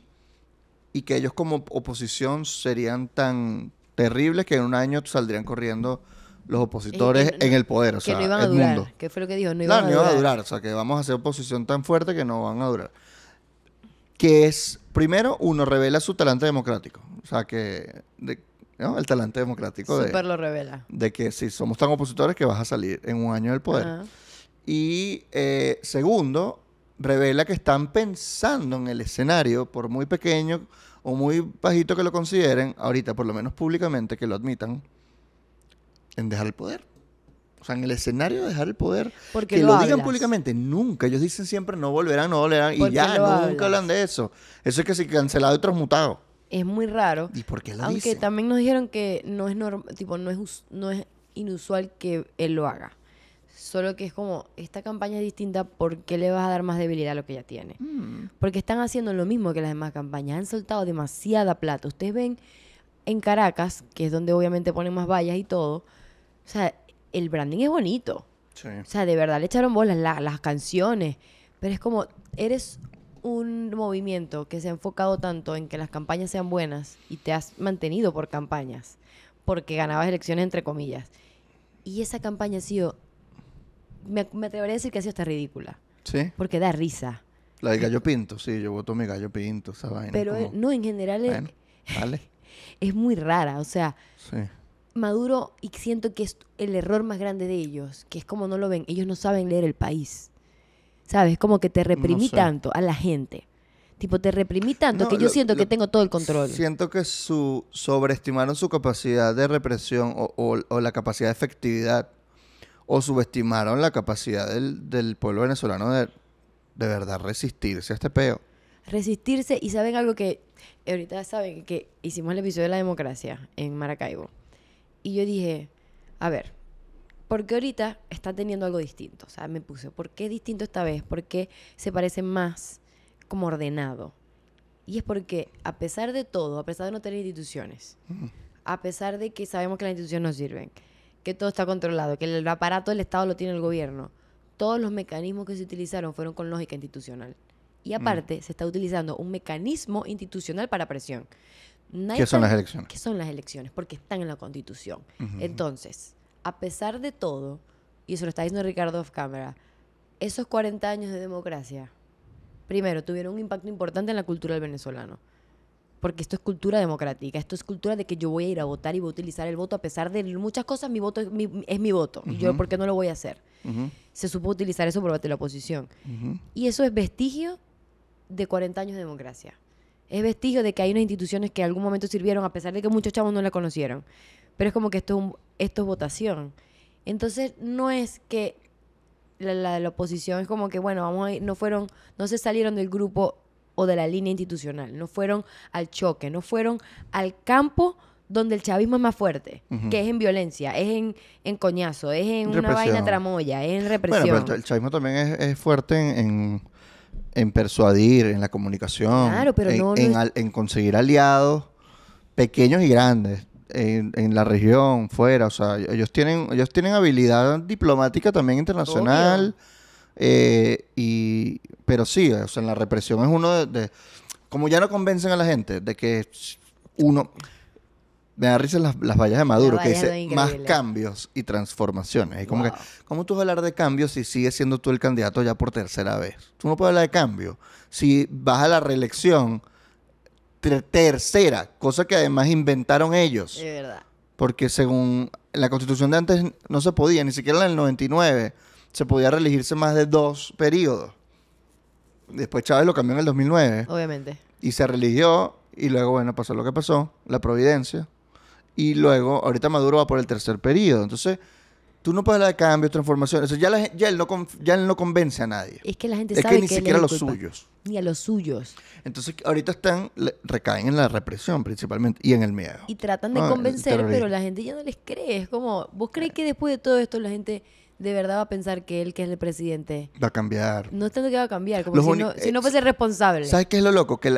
y que ellos como oposición serían tan terribles que en un año saldrían corriendo los opositores en el poder, Que no iban a durar. mundo. ¿Qué fue lo que dijo? No iban, a a, no durar. iban a durar. O sea, que vamos a hacer oposición tan fuerte que no van a durar. Que es, primero, uno revela su talante democrático. O sea, que ¿no? el talante democrático Súper de... lo revela. De que si somos tan opositores que vas a salir en un año del poder. Y eh, segundo, revela que están pensando en el escenario, por muy pequeño o muy bajito que lo consideren, ahorita por lo menos públicamente que lo admitan, en dejar el poder. O sea, en el escenario dejar el poder. Porque que lo, digan públicamente, nunca. Ellos dicen siempre no volverán, no volverán. Y ya, nunca hablan de eso. Eso es que se cancelado y transmutado. Es muy raro. ¿Y por qué Aunque también nos dijeron que no es no es, no es inusual que él lo haga. Solo que es como, esta campaña es distinta, porque le vas a dar más debilidad a lo que ya tiene? Mm. Porque están haciendo lo mismo que las demás campañas, han soltado demasiada plata. Ustedes ven en Caracas, que es donde obviamente ponen más vallas y todo, o sea, el branding es bonito. O sea, de verdad le echaron bolas las canciones, pero es como, eres un movimiento que se ha enfocado tanto en que las campañas sean buenas y te has mantenido por campañas, porque ganabas elecciones entre comillas. Y esa campaña ha sido me, me atrevería a decir que ha sido ridícula. Sí. Porque da risa. La de gallo pinto, sí, yo voto mi gallo pinto, esa vaina. Pero no, en general es, vale. es muy rara, o sea, sí. Maduro, y siento que es el error más grande de ellos, que es como no lo ven, ellos no saben leer el país, ¿sabes? Como que te reprimí tanto a la gente, tipo te reprimí tanto que yo siento que tengo todo el control. Siento que su sobreestimaron su capacidad de represión o la capacidad de efectividad o subestimaron la capacidad del, del pueblo venezolano de, de verdad resistirse a este peo. Resistirse y saben algo que eh, ahorita saben que hicimos el episodio de la democracia en Maracaibo. Y yo dije, a ver, porque ahorita está teniendo algo distinto. O sea, me puse, ¿por qué distinto esta vez? ¿Por qué se parece más como ordenado? Y es porque, a pesar de todo, a pesar de no tener instituciones, mm. a pesar de que sabemos que las instituciones no sirven, que todo está controlado, que el aparato del Estado lo tiene el gobierno. Todos los mecanismos que se utilizaron fueron con lógica institucional. Y mm. aparte, se está utilizando un mecanismo institucional para presión. ¿Qué son las elecciones? ¿Qué son las elecciones? Porque están en la Constitución. Entonces, a pesar de todo, y eso lo está diciendo Ricardo off camera, esos 40 años de democracia, primero, tuvieron un impacto importante en la cultura del venezolano porque esto es cultura democrática, esto es cultura de que yo voy a ir a votar y voy a utilizar el voto a pesar de muchas cosas, mi voto es mi, voto, yo por qué no lo voy a hacer. Se supo utilizar eso por parte de la oposición. Y eso es vestigio de 40 años de democracia. Es vestigio de que hay unas instituciones que en algún momento sirvieron a pesar de que muchos chavos no la conocieron. Pero es como que esto es, votación. Entonces no es que la, de la oposición es como que, bueno, vamos a no fueron, no se salieron del grupo o de la línea institucional, no fueron al choque, no fueron al campo donde el chavismo es más fuerte, que es en violencia, es en, coñazo, es en una vaina tramoya, es en represión. Bueno, el chavismo también es, fuerte en, persuadir, en la comunicación, en, conseguir aliados pequeños y grandes. En, la región, fuera, o sea, ellos tienen, ellos tienen habilidad diplomática también internacional. Eh, y, pero sí, o sea, la represión es uno de, Como ya no convencen a la gente de que uno... Me da risa las, las vallas de Maduro, que dice más cambios y transformaciones. Y como ¿cómo tú vas a hablar de cambios si sigues siendo tú el candidato ya por tercera vez? Tú no puedes hablar de cambio. Si vas a la reelección, tercera, cosa que además inventaron ellos. Es verdad. Porque según la constitución de antes no se podía, ni siquiera en el 99 se podía reelegirse más de dos periodos. Después Chávez lo cambió en el 2009. Obviamente. Y se religió y luego, bueno, pasó lo que pasó, la providencia. Y luego, ahorita Maduro va por el tercer periodo. Entonces, tú no puedes hablar de cambios, transformaciones. ya, ya, él no ya no convence a nadie. Es que la gente es sabe que ni siquiera a los suyos. Ni a los suyos. Entonces, ahorita están, recaen en la represión principalmente y en el miedo. Y tratan de convencer, pero la gente ya no les cree. Es como, vos crees que después de todo esto la gente de verdad va a pensar que él, que es el presidente, va a cambiar. No está que va a cambiar, como si no, si eh, no, fuese responsable. ¿Sabes qué es lo loco? Que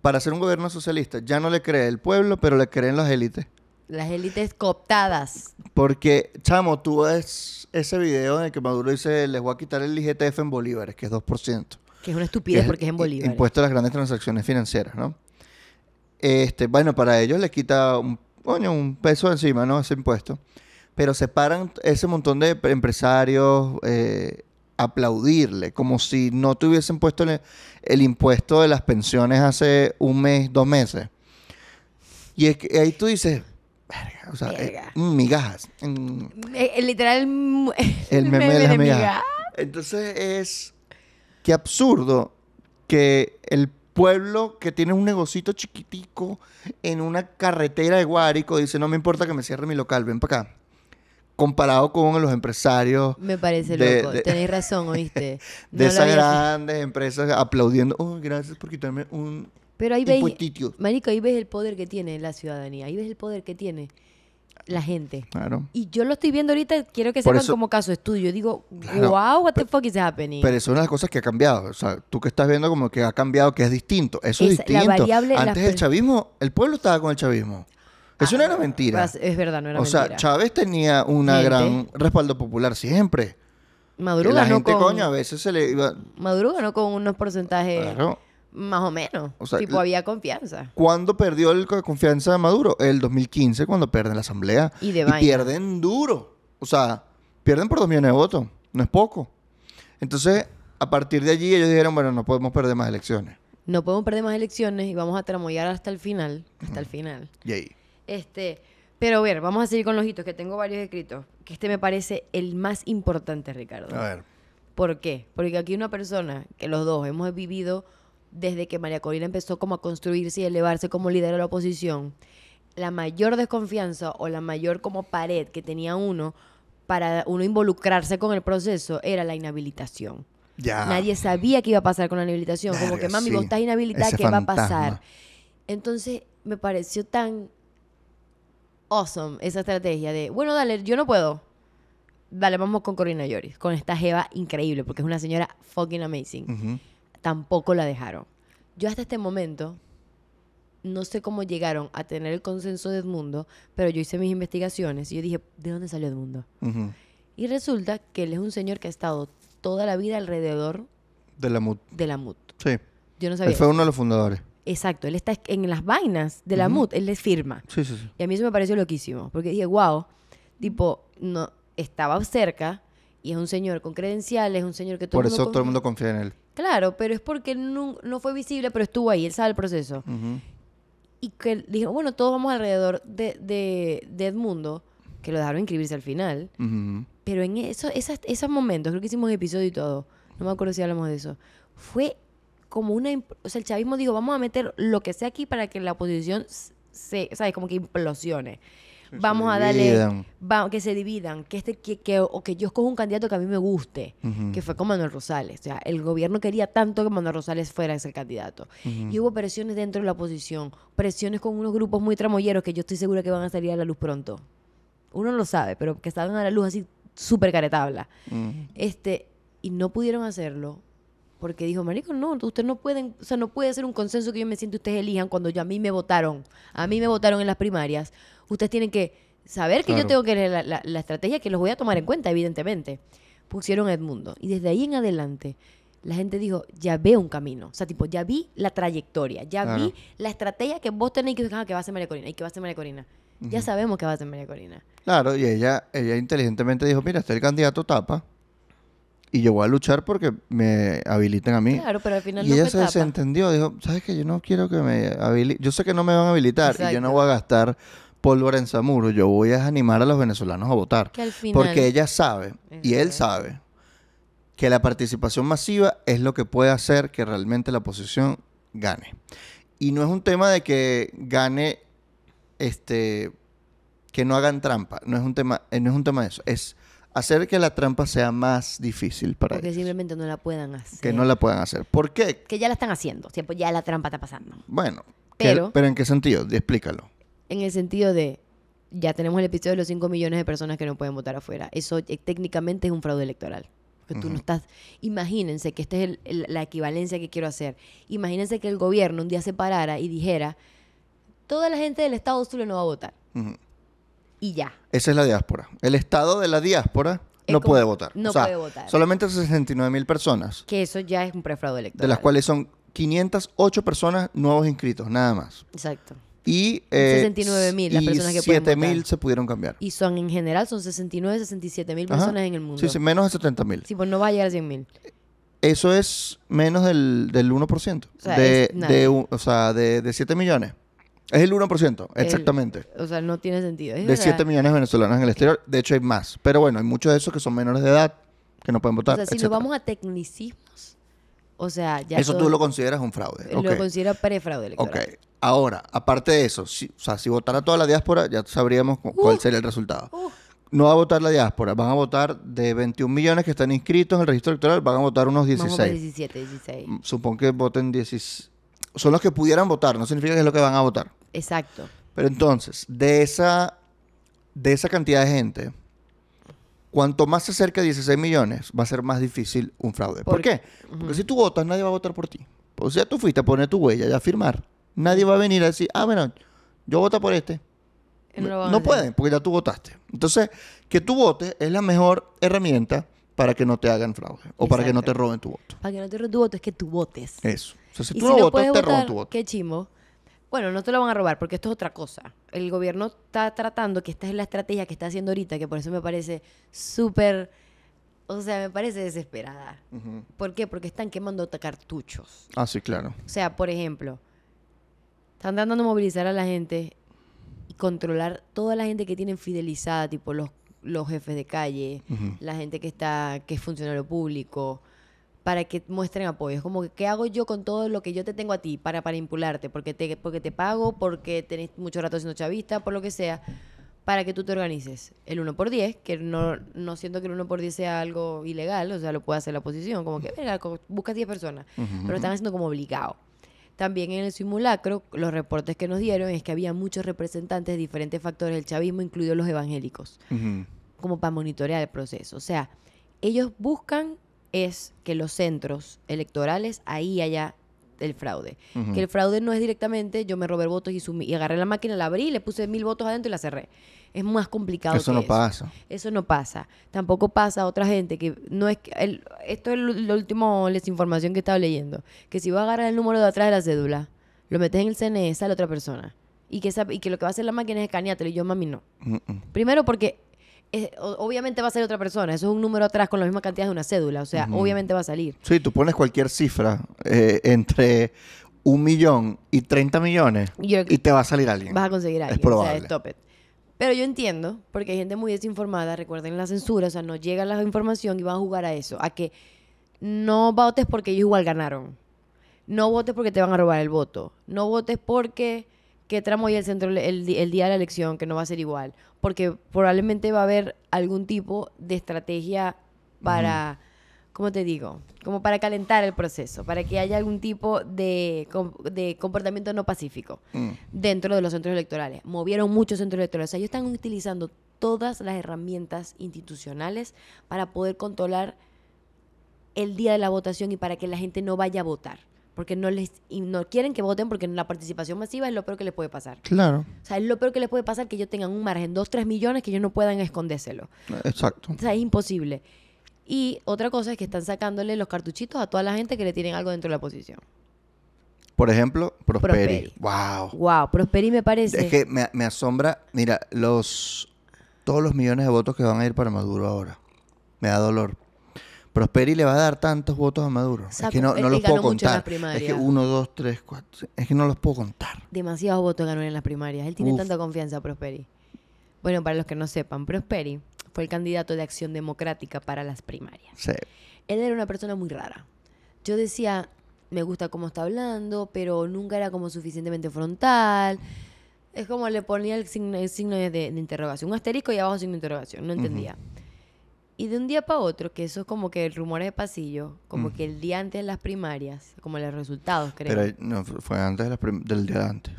para hacer un gobierno socialista ya no le cree el pueblo, pero le creen las élites. Las élites cooptadas. Porque, chamo, tú ves ese video en el que Maduro dice, les voy a quitar el IGTF en bolívares, que es 2%. Que es una estupidez porque es en bolívares. Impuesto a las grandes transacciones financieras, ¿no? Este, bueno, para ellos le quita un, un peso encima, ¿no? Ese impuesto pero se paran ese montón de empresarios eh, aplaudirle, como si no te hubiesen puesto el, impuesto de las pensiones hace un mes, dos meses. Y es que ahí tú dices, verga, o sea, eh, mm, migajas. Mm". El, eh, literal, el, meme, de las migajas. Entonces es, qué absurdo que el pueblo que tiene un negocito chiquitico en una carretera de Guárico dice, no me importa que me cierre mi local, ven para acá comparado con los empresarios. Me parece loco, tenés razón, oíste. de esas grandes empresas aplaudiendo, oh, gracias por quitarme un... Pero ahí ves, ahí ves el poder que tiene la ciudadanía, ahí ves el poder que tiene la gente. Claro. Y yo lo estoy viendo ahorita, quiero que sepan como caso estudio. Digo, wow, what the fuck is happening. Pero son es una de las cosas que ha cambiado. O sea, tú que estás viendo como que ha cambiado, que es distinto. Eso es, distinto. Antes del chavismo, el pueblo estaba con el chavismo. Ah, eso no era mentira. Es verdad, no era mentira. O sea, Chávez tenía un gran respaldo popular siempre. Maduro la gente, coño, a veces se le Maduro ganó con unos porcentajes más o menos. O sea, tipo, había confianza. ¿Cuándo perdió el, la confianza de Maduro? El 2015, cuando pierden la asamblea. Y, de pierden duro. O sea, pierden por dos millones de votos. No es poco. Entonces, a partir de allí, ellos dijeron, bueno, no podemos perder más elecciones. No podemos perder más elecciones y vamos a tramoyar hasta el final. Hasta el final. Y ahí. Este, pero a ver, vamos a seguir con los hitos, que tengo varios escritos. Que este me parece el más importante, Ricardo. A ver. ¿Por qué? Porque aquí una persona que los dos hemos vivido desde que María Corina empezó como a construirse y elevarse como líder de la oposición, la mayor desconfianza o la mayor como pared que tenía uno para uno involucrarse con el proceso era la inhabilitación. Ya. Nadie sabía qué iba a pasar con la inhabilitación. como que, mami, vos estás inhabilitada, ¿qué va a pasar? Entonces, me pareció tan awesome esa estrategia de, bueno, dale, yo no puedo. Dale, vamos con Corina Lloris, con esta jeva increíble, porque es una señora fucking amazing. Tampoco la dejaron. Yo hasta este momento no sé cómo llegaron a tener el consenso de Edmundo, pero yo hice mis investigaciones y yo dije, ¿de dónde salió Edmundo? Y resulta que él es un señor que ha estado toda la vida alrededor de la MUT. De la MUT. Sí. Yo no sabía. Él fue uno de los fundadores. Exacto, él está en las vainas de la MUT, él les firma. Sí, sí, sí. Y a mí eso me pareció loquísimo, porque dije, wow, tipo, no, estaba cerca y es un señor con credenciales, un señor que todo el mundo eso todo el mundo confía en él. Claro, pero es porque no, fue visible, pero estuvo ahí, él sabe el proceso. Y que dijo, bueno, todos vamos alrededor de, Edmundo, que lo dejaron inscribirse al final. Pero en eso, esos momentos, creo que hicimos episodio y todo, no me acuerdo si hablamos de eso, fue como una... O sea, el chavismo dijo, vamos a meter lo que sea aquí para que la oposición se, ¿sabes? Como que implosione. vamos a darle... que se dividan. Que este... Que, o que yo escoja un candidato que a mí me guste. Que fue con Manuel Rosales. O sea, el gobierno quería tanto que Manuel Rosales fuera ese candidato. Y hubo presiones dentro de la oposición. Presiones con unos grupos muy tramoyeros que yo estoy segura que van a salir a la luz pronto. Uno lo sabe, pero que estaban a la luz así súper caretabla. Este... Y no pudieron hacerlo porque dijo, marico, no, ustedes no pueden, o sea, no puede ser un consenso que yo me siento ustedes elijan cuando yo a mí me votaron. A mí me votaron en las primarias. Ustedes tienen que saber que yo tengo que la, la, estrategia que los voy a tomar en cuenta, evidentemente. Pusieron a Edmundo. Y desde ahí en adelante, la gente dijo, ya veo un camino. O sea, tipo, ya vi la trayectoria, ya vi la estrategia que vos tenés que, ah, que va a ser María Corina y que va a ser María Corina. Ya sabemos que va a ser María Corina. Claro, y ella, ella inteligentemente dijo, mira, está el candidato tapa y yo voy a luchar porque me habiliten a mí. Claro, pero al final y ella se entendió dijo, ¿sabes qué? Yo no quiero que me habiliten, yo sé que no me van a habilitar y yo no voy a gastar pólvora en zamuro yo voy a animar a los venezolanos a votar. Porque ella sabe y él sabe que la participación masiva es lo que puede hacer que realmente la oposición gane. Y no es un tema de que gane este que no hagan trampa, no es un tema, eh, no es un tema de eso, es hacer que la trampa sea más difícil para Porque simplemente no la puedan hacer. Que no la puedan hacer. ¿Por qué? Que ya la están haciendo. ya la trampa está pasando. Bueno. Pero, pero ¿en qué sentido? Explícalo. En el sentido de, ya tenemos el episodio de los 5 millones de personas que no pueden votar afuera. Eso eh, técnicamente es un fraude electoral. Porque tú no estás. Imagínense que esta es la equivalencia que quiero hacer. Imagínense que el gobierno un día se parara y dijera: toda la gente del Estado solo no va a votar y ya. Esa es la diáspora. El estado de la diáspora no puede votar. No puede votar. Solamente 69 mil personas. Que eso ya es un prefraude electoral. De las cuales son 508 personas nuevos inscritos, nada más. Exacto. Y eh, 69 mil las personas que 7 se pudieron cambiar. Y son en general, son 69, 67 mil personas en el mundo. Sí, sí menos de 70 mil. Sí, pues no va a llegar a 100 Eso es menos del, 1%. O sea, o de, de 7 millones. Es el 1%, exactamente. o sea, no tiene sentido. de 7 millones de venezolanos en el exterior. De hecho, hay más. Pero bueno, hay muchos de esos que son menores de edad, que no pueden votar. O sea, si nos vamos a tecnicismos, o sea, ya. Eso tú lo consideras un fraude. Lo considero considera prefraude electoral. Ok. Ahora, aparte de eso, si, o sea, si votara toda la diáspora, ya sabríamos cuál uh, sería el resultado. Uh. No va a votar la diáspora, van a votar de 21 millones que están inscritos en el registro electoral, van a votar unos 16. Vamos 17, 16. Mm, supongo que voten 16 son los que pudieran votar, no significa que es lo que van a votar. Exacto. Pero entonces, de esa, de esa cantidad de gente, cuanto más se acerca a 16 millones, va a ser más difícil un fraude. ¿Por, qué? Porque si tú votas, nadie va a votar por ti. O sea, tú fuiste a poner tu huella y a firmar. Nadie va a venir a decir, ah, bueno, yo voto por este. No, no pueden, porque ya tú votaste. Entonces, que tú votes es la mejor herramienta para que no te hagan fraude o para que no te roben tu voto. Para que no te roben tu voto es que tú votes. Eso. O sea, si tú si no, te roban tu voto. Qué chimo. Bueno, no te lo van a robar porque esto es otra cosa. El gobierno está tratando, que esta es la estrategia que está haciendo ahorita, que por eso me parece súper, o sea, me parece desesperada. ¿Por qué? Porque están quemando cartuchos. Ah, sí, claro. O sea, por ejemplo, están tratando de movilizar a la gente y controlar toda la gente que tienen fidelizada, tipo los los jefes de calle, la gente que está, que es funcionario público, para que muestren apoyo. Es como que, ¿qué hago yo con todo lo que yo te tengo a ti para, para impularte? Porque te, porque te pago, porque tenés mucho rato siendo chavista, por lo que sea, para que tú te organices. El 1 por 10, que no, siento que el 1 por 10 sea algo ilegal, o sea, lo puede hacer la oposición, como que, busca 10 personas, pero lo están haciendo como obligado. También en el simulacro, los reportes que nos dieron es que había muchos representantes de diferentes factores del chavismo, incluidos los evangélicos como para monitorear el proceso. O sea, ellos buscan es que los centros electorales ahí haya el fraude. Que el fraude no es directamente yo me robé votos y, y agarré la máquina, la abrí, le puse mil votos adentro y la cerré. Es más complicado. Eso que no pasa. Eso no pasa. Tampoco pasa a otra gente que no es... Que esto es la última información que estaba leyendo. Que si va a agarrar el número de atrás de la cédula, lo metes en el a la otra persona. Y que, lo que va a hacer la máquina es escaneártelo. Y yo, mami, no. Primero porque obviamente va a salir otra persona. Eso es un número atrás con la misma cantidad de una cédula. O sea, obviamente va a salir. Sí, tú pones cualquier cifra eh, entre un millón y 30 millones y te va a salir alguien. Vas a conseguir alguien. Es probable. Pero yo entiendo, porque hay gente muy desinformada, recuerden la censura, o sea, no llega la información y van a jugar a eso, a que no votes porque ellos igual ganaron. No votes porque te van a robar el voto. No votes porque qué tramo y el centro el, día de la elección, que no va a ser igual, porque probablemente va a haber algún tipo de estrategia para, ¿cómo te digo? Como para calentar el proceso, para que haya algún tipo de, comportamiento no pacífico mm. dentro de los centros electorales. Movieron muchos centros electorales, o sea, ellos están utilizando todas las herramientas institucionales para poder controlar el día de la votación y para que la gente no vaya a votar porque no les no quieren que voten porque la participación masiva es lo peor que les puede pasar. Claro. O sea, es lo peor que les puede pasar que ellos tengan un margen, dos, tres millones que ellos no puedan escondérselo. Exacto. O sea, es imposible. Y otra cosa es que están sacándole los cartuchitos a toda la gente que le tienen algo dentro de la oposición. Por ejemplo, Prosperi. Wow. Wow, Prosperi me parece. Es que me, me, asombra, mira, los todos los millones de votos que van a ir para Maduro ahora. Me da dolor. Prosperi le va a dar tantos votos a Maduro. es que no, los puedo contar. Es que uno, dos, tres, cuatro. Es que no los puedo contar. Demasiados votos ganó en las primarias. Él tiene tanta confianza, Prosperi. Bueno, para los que no sepan, Prosperi fue el candidato de Acción Democrática para las primarias. Él era una persona muy rara. Yo decía, me gusta cómo está hablando, pero nunca era como suficientemente frontal. Es como le ponía el signo, el signo de, interrogación, un asterisco y abajo signo de interrogación. No entendía. Y de un día para otro, que eso es como que el rumor de pasillo, como que el día antes de las primarias, como los resultados, creo. Pero fue antes del día antes.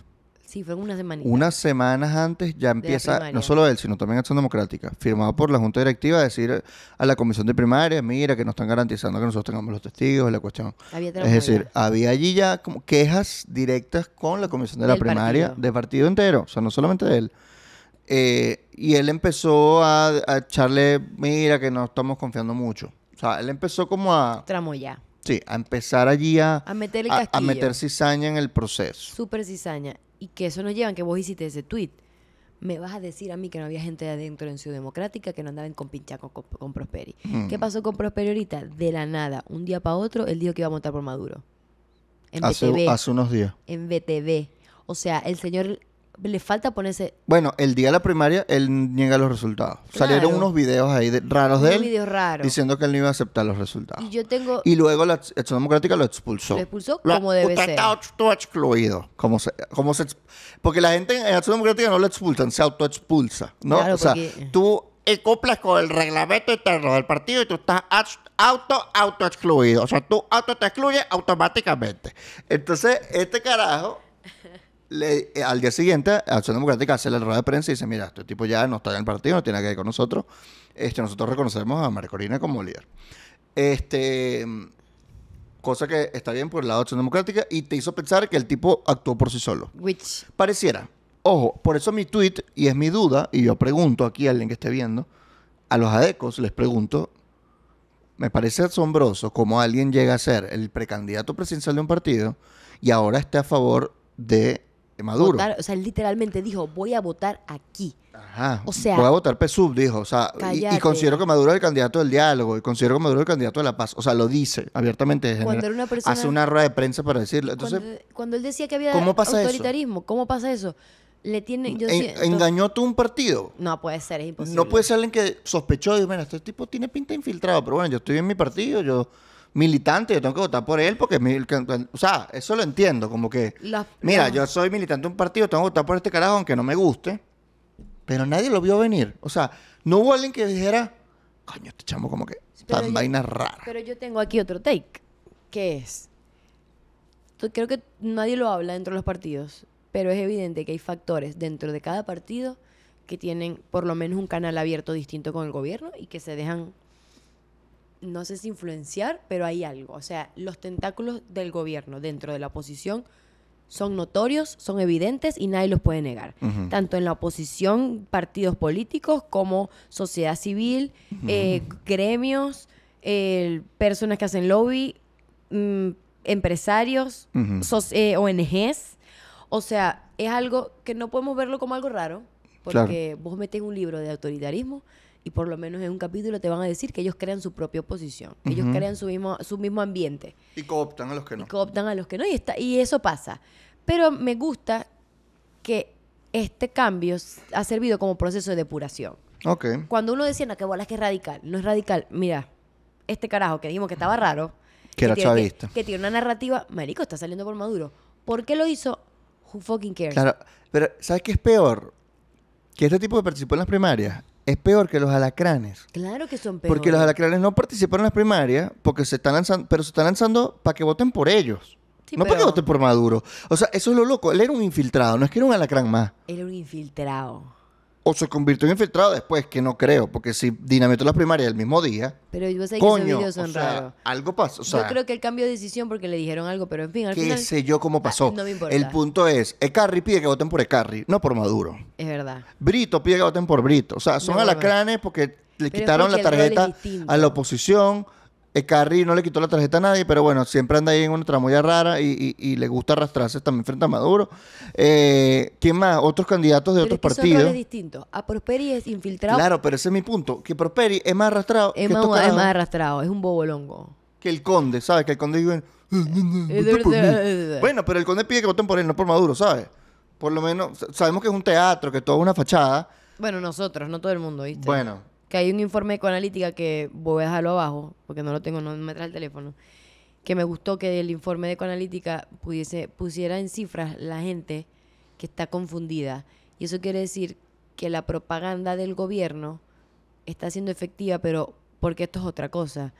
Sí, fue una semanita. Unas semanas antes ya empieza, no solo él, sino también Acción Democrática, firmado por la Junta Directiva, a decir a la Comisión de Primaria, mira que nos están garantizando que nosotros tengamos los testigos, la cuestión. es decir, había allí ya como quejas directas con la Comisión de la Primaria de partido entero, o sea, no solamente de él. Eh, y él empezó a, echarle, mira, que no estamos confiando mucho. O sea, él empezó como a... ya. Sí, a empezar allí a... A a, meter cizaña en el proceso. Súper cizaña. Y que eso nos lleva a que vos hiciste ese tweet. Me vas a decir a mí que no había gente adentro en Ciudad Democrática que no andaban con pincha con, Prosperi. Mm. ¿Qué pasó con Prosperi ahorita? De la nada, un día para otro, el día que iba a votar por Maduro. En hace unos días. En BTV. O sea, el señor le falta ponerse. Bueno, el día de la primaria él niega los resultados. Salieron unos videos ahí raros de él. videos raros. Diciendo que él no iba a aceptar los resultados. Y yo tengo. Y luego la Acción Democrática lo expulsó. Lo expulsó como debe ser. Está excluido. Como se, como se, porque la gente en Acción Democrática no lo expulsan, se autoexpulsa. ¿no? o sea, tú eh, coplas con el reglamento interno del partido y tú estás auto auto excluido. O sea, tú auto te excluyes automáticamente. Entonces, este carajo eh, al día siguiente, Acción Democrática hace la rueda de prensa y dice, mira, este tipo ya no está en el partido, no tiene que ver con nosotros. Este, nosotros reconocemos a Corina como líder. Este, mm, cosa que está bien por el lado de Acción Democrática y te hizo pensar que el tipo actuó por sí solo. Pareciera. Ojo, por eso mi tweet, y es mi duda, y yo pregunto aquí a alguien que esté viendo, a los adecos les pregunto, me parece asombroso cómo alguien llega a ser el precandidato presidencial de un partido y ahora esté a favor de eh, Maduro. o sea, él literalmente dijo, voy a votar aquí. Ajá. O sea, voy a votar PSUV, dijo. O sea, y, considero que Maduro es el candidato del diálogo, y considero que Maduro es el candidato de la paz. O sea, lo dice abiertamente. hace una rueda de prensa para decirlo. Entonces, cuando, él decía que había autoritarismo, ¿cómo pasa eso? Le tiene, ¿Engañó tú un partido? No puede ser, es imposible. No puede ser alguien que sospechó, y dijo, mira, este tipo tiene pinta infiltrado, pero bueno, yo estoy en mi partido, yo militante, yo tengo que votar por él porque, o sea, eso lo entiendo, como que, mira, yo soy militante de un partido, tengo que votar por este carajo aunque no me guste, pero nadie lo vio venir. O sea, no hubo alguien que dijera, coño, este chamo como que tan vaina rara. Pero yo tengo aquí otro take, que es, creo que nadie lo habla dentro de los partidos, pero es evidente que hay factores dentro de cada partido que tienen por lo menos un canal abierto distinto con el gobierno y que se dejan no sé si influenciar, pero hay algo. O sea, los tentáculos del gobierno dentro de la oposición son notorios, son evidentes y nadie los puede negar. Tanto en la oposición, partidos políticos, como sociedad civil, eh, gremios, personas que hacen lobby, mm, empresarios, ONGs. Eh, o sea, es algo que no podemos verlo como algo raro, porque vos metes un libro de autoritarismo y por lo menos en un capítulo te van a decir que ellos crean su propia oposición, ellos crean su mismo, su mismo ambiente. Y cooptan a los que no. Y cooptan a los que no, y, está, y eso pasa. Pero me gusta que este cambio ha servido como proceso de depuración. Ok. Cuando uno decía, no, que bolas que es radical, no es radical, mira, este carajo que dijimos que estaba raro, que, era chavista, que, tiene una narrativa, marico, está saliendo por Maduro. ¿Por qué lo hizo? Who fucking cares? Claro, pero ¿sabes qué es peor? Que este tipo que participó en las primarias es peor que los alacranes. Claro que son peores. Porque los alacranes no participaron en las primarias, porque se están lanzando, pero se están lanzando para que voten por ellos. no para que voten por Maduro. O sea, eso es lo loco. Él era un infiltrado, no es que era un alacrán más. Era un infiltrado o se convirtió en infiltrado después, que no creo, porque si dinamitó las primarias el mismo día. Pero yo sé son o Algo pasó. yo creo que el cambio de decisión porque le dijeron algo, pero en fin, al qué sé yo cómo ah, pasó. no me importa. El punto es: Ecarri pide que voten por Ecarri, no por Maduro. Es verdad. Brito pide que voten por Brito. O sea, son alacranes porque le quitaron la tarjeta a la oposición Carri no le quitó la tarjeta a nadie, pero bueno, siempre anda ahí en una tramoya rara y, le gusta arrastrarse también frente a Maduro. Eh, ¿Quién más? Otros candidatos de otros partidos. A Prosperi es infiltrado. Claro, pero ese es mi punto. Que Prosperi es más arrastrado. Es, que más, es más arrastrado, es un bobolongo. Que el conde, ¿sabes? Que el conde dice, eh, bueno, pero el conde pide que voten por él, no por Maduro, ¿sabes? Por lo menos sabemos que es un teatro, que todo es una fachada. Bueno, nosotros, no todo el mundo, ¿viste? Bueno, que hay un informe de Coanalítica que voy a dejarlo abajo, porque no lo tengo, no me trae el teléfono, que me gustó que el informe de Coanalítica pudiese, pusiera en cifras la gente que está confundida. Y eso quiere decir que la propaganda del gobierno está siendo efectiva, pero porque esto es otra cosa.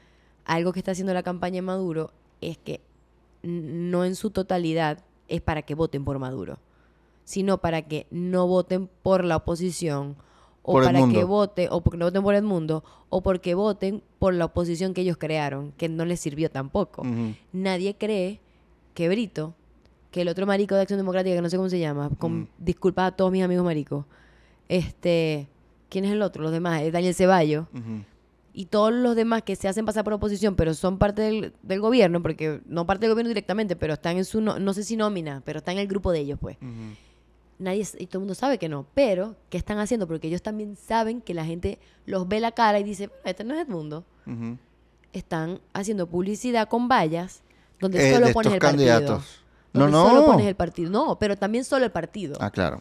Algo que está haciendo la campaña de Maduro es que no en su totalidad es para que voten por Maduro, sino para que no voten por la oposición o para que voten, o porque no voten por el mundo, o porque voten por la oposición que ellos crearon, que no les sirvió tampoco. Nadie cree que Brito, que el otro marico de Acción Democrática, que no sé cómo se llama, con, disculpa a todos mis amigos maricos, este, ¿quién es el otro? Los demás, es eh, Daniel Ceballo, Y todos los demás que se hacen pasar por oposición, pero son parte del, gobierno, porque no parte del gobierno directamente, pero están en su, no, no, sé si nómina, pero están en el grupo de ellos, pues nadie y todo el mundo sabe que no, pero ¿qué están haciendo? Porque ellos también saben que la gente los ve la cara y dice, este no es Edmundo. mundo Están haciendo publicidad con vallas donde eh, solo pones el candidatos. partido. No, no. Solo pones el partido. No, pero también solo el partido. Ah, claro.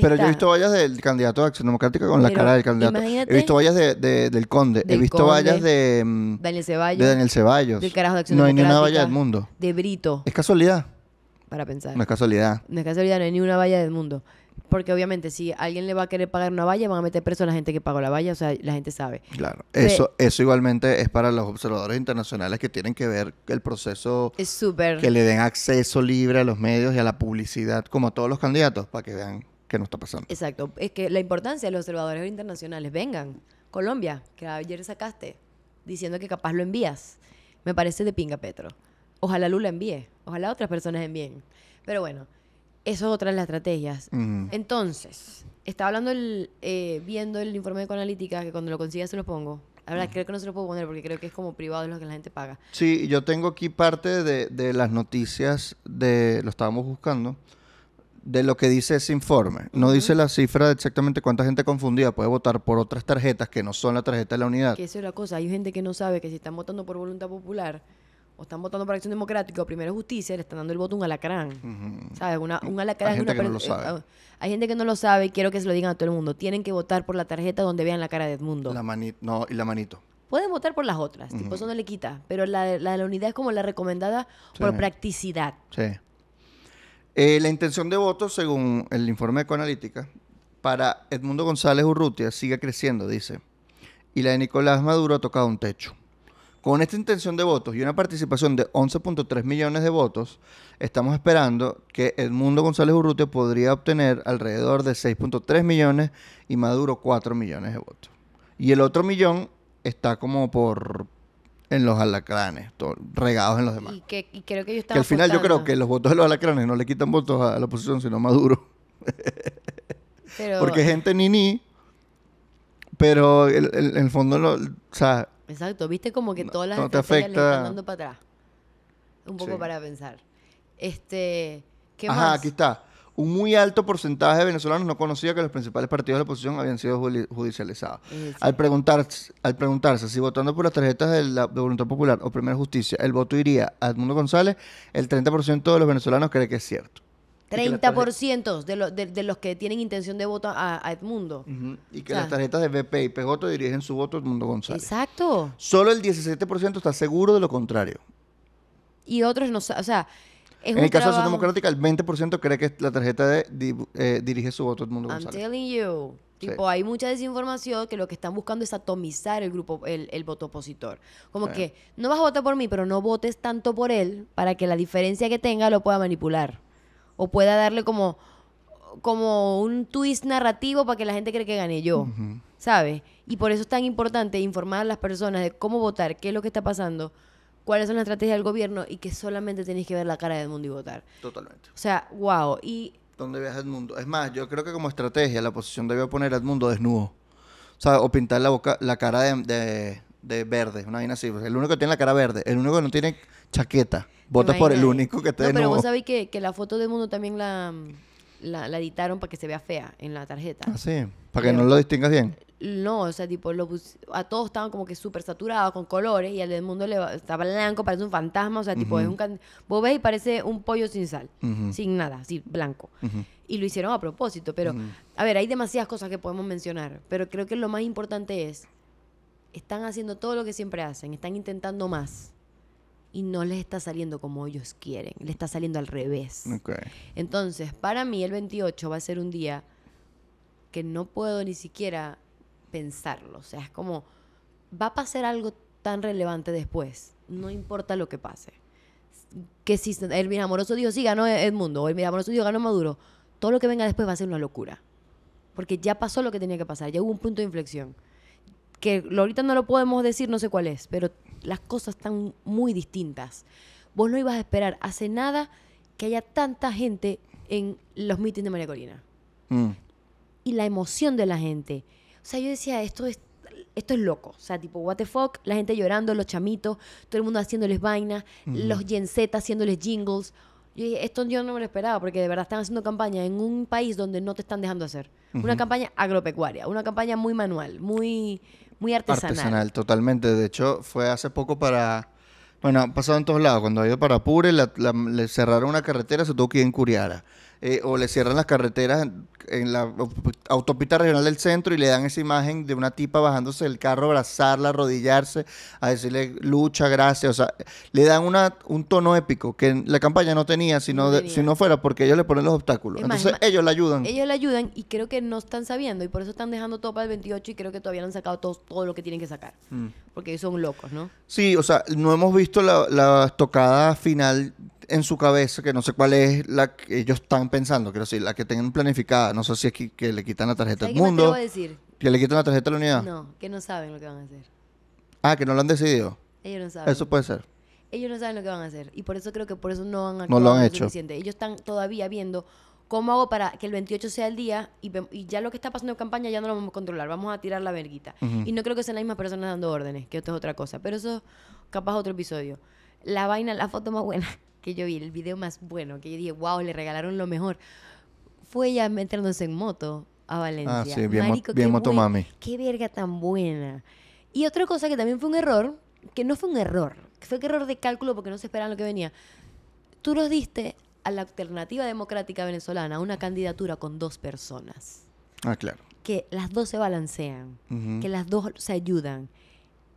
Pero yo he visto vallas del candidato de Acción Democrática con la cara del candidato. He visto vallas de, del Conde. he visto vallas mm, de. Daniel Ceballos. no hay ni una valla del mundo. De Brito. Es casualidad pensar. No es casualidad. No es casualidad, hay ni una valla del mundo. Porque obviamente si alguien le va a querer pagar una valla, van a meter preso a la gente que pagó la valla, o sea, la gente sabe. Claro, eso, eso igualmente es para los observadores internacionales que tienen que ver el proceso. Es súper. Que le den acceso libre a los medios y a la publicidad, como a todos los candidatos, para que vean qué no está pasando. Exacto, es que la importancia de los observadores internacionales, vengan, Colombia, que ayer sacaste, diciendo que capaz lo envías, me parece de pinga, Petro. Ojalá Lula envíe, ojalá otras personas envíen. Pero bueno, eso es otra de las estrategias. Entonces, estaba hablando, el, eh, viendo el informe de Conalítica, que cuando lo consiga se lo pongo. La verdad, creo que no se lo puedo poner porque creo que es como privado, lo que la gente paga. Sí, yo tengo aquí parte de, las noticias de, lo estábamos buscando, de lo que dice ese informe. No dice la cifra de exactamente cuánta gente confundida puede votar por otras tarjetas que no son la tarjeta de la unidad. Que eso es la cosa, hay gente que no sabe que si están votando por voluntad popular o están votando por Acción Democrática o primero Justicia, le están dando el voto a un alacrán. ¿Sabes? un alacrán hay gente que no lo sabe. Eh, ah, hay gente que no lo sabe y quiero que se lo digan a todo el mundo. Tienen que votar por la tarjeta donde vean la cara de Edmundo. La No, y la manito. Pueden votar por las otras, tipo, eso no le quita. Pero la, de la, unidad es como la recomendada por practicidad. Sí. Eh, la intención de voto, según el informe de Coanalítica, para Edmundo González Urrutia sigue creciendo, dice. Y la de Nicolás Maduro ha tocado un techo. Con esta intención de votos y una participación de 11.3 millones de votos, estamos esperando que Edmundo González Urrutia podría obtener alrededor de 6.3 millones y Maduro 4 millones de votos. Y el otro millón está como por en los alacranes, regados en los demás. Y que, creo que, ellos que al final yo creo que los votos de los alacranes no le quitan votos a, la oposición, sino a Maduro. Pero, Porque gente ni ni, pero en el, el, el, fondo, o sea, Exacto, viste como que todas las no le están dando para atrás. Un poco para pensar. Este, Ajá, aquí está. Un muy alto porcentaje de venezolanos no conocía que los principales partidos de la oposición habían sido judicializados. Al, preguntarse, al preguntarse si votando por las tarjetas de, la, Voluntad Popular o Primera Justicia, el voto iría a Edmundo González, el 30% de los venezolanos cree que es cierto. 30% de, de, los que tienen intención de voto a, Edmundo. Y que las tarjetas de BP y PJ dirigen su voto a Edmundo González. Exacto. Solo el 17% está seguro de lo contrario. Y otros no, o sea, en el caso de la Democrática, el 20% cree que la tarjeta de, eh, dirige su voto a Edmundo González. I'm telling you. Tipo, hay mucha desinformación que lo que están buscando es atomizar el grupo, el, el voto opositor. Como que no vas a votar por mí, pero no votes tanto por él para que la diferencia que tenga lo pueda manipular o pueda darle como, como un twist narrativo para que la gente cree que gane yo, ¿sabes? Y por eso es tan importante informar a las personas de cómo votar, qué es lo que está pasando, cuáles son las estrategias del gobierno y que solamente tenéis que ver la cara de Edmundo y votar. Totalmente. O sea, wow. Y... ¿Dónde veas Edmundo? Es más, yo creo que como estrategia la posición debe poner a Edmundo desnudo. O pintar la, boca, la cara de, de verde, una vaina así. Pues, el único que tiene la cara verde, el único que no tiene chaqueta. Votas por el único que te No, pero vos sabés que, la foto del mundo también la, la, editaron para que se vea fea en la tarjeta. Ah, sí. Para que no lo distingas bien. No, o sea, tipo, a todos estaban como que súper saturados con colores y al del mundo le está blanco, parece un fantasma, o sea, tipo, es un... can- Vos ves y parece un pollo sin sal, sin nada, así, blanco. Y lo hicieron a propósito, pero, a ver, hay demasiadas cosas que podemos mencionar, pero creo que lo más importante es, están haciendo todo lo que siempre hacen, están intentando más y no les está saliendo como ellos quieren, le está saliendo al revés. Entonces, para mí el 28 va a ser un día que no puedo ni siquiera pensarlo, o sea, es como, va a pasar algo tan relevante después, no importa lo que pase. Que si el Miramoroso dijo, sí, ganó e-, Edmundo, o el Miramoroso dijo, ganó Maduro, todo lo que venga después va a ser una locura. Porque ya pasó lo que tenía que pasar, ya hubo un punto de inflexión que ahorita no lo podemos decir, no sé cuál es, pero las cosas están muy distintas. Vos no ibas a esperar hace nada que haya tanta gente en los mítines de María Corina. Mm. Y la emoción de la gente. O sea, yo decía, esto es, esto es loco. O sea, tipo, what the fuck, la gente llorando, los chamitos, todo el mundo haciéndoles vainas, los yensetas haciéndoles jingles. Yo esto yo no me lo esperaba, porque de verdad están haciendo campaña en un país donde no te están dejando hacer. Una campaña agropecuaria, una campaña muy manual, muy muy artesanal. Artesanal, totalmente. De hecho, fue hace poco para... Bueno, ha pasado en todos lados. Cuando ha ido para Pure, le cerraron una carretera, se tuvo que ir en Curiara. Eh, o le cierran las carreteras en, la autopista regional del centro y le dan esa imagen de una tipa bajándose del carro, abrazarla, arrodillarse, a decirle lucha, gracias. O sea, le dan una, un tono épico que la campaña no tenía sino no, si no fuera porque ellos le ponen los obstáculos. Entonces ellos la ayudan. Ellos la ayudan y creo que no están sabiendo y por eso están dejando todo para el 28 y creo que todavía no han sacado todo, todo lo que tienen que sacar. Mm. Porque son locos, ¿no? Sí, o sea, no hemos visto la, tocada final en su cabeza, que no sé cuál es la que ellos están pensando, quiero decir, la que tengan planificada, no sé si es que, le quitan la tarjeta al mundo. ¿Que le quitan la tarjeta a la unidad? No, que no saben lo que van a hacer. Ah, que no lo han decidido. Ellos no saben. Eso puede ser. Ellos no saben lo que van a hacer y por eso creo que por eso no han no lo han hecho. Suficiente. Ellos están todavía viendo cómo hago para que el 28 sea el día y, ya lo que está pasando en campaña ya no lo vamos a controlar, vamos a tirar la verguita. Y no creo que sean las mismas personas dando órdenes, que esto es otra cosa, pero eso capaz otro episodio. La vaina, la foto más buena que yo vi, el video más bueno, que yo dije, wow, le regalaron lo mejor, fue ya meternos en moto a Valencia. Ah, sí, bien, moto Qué verga tan buena. Y otra cosa que también fue un error, que no fue un error, que fue un error de cálculo porque no se esperaban lo que venía. Tú nos diste a la alternativa democrática venezolana una candidatura con dos personas. Ah, claro. Que las dos se balancean, que las dos se ayudan,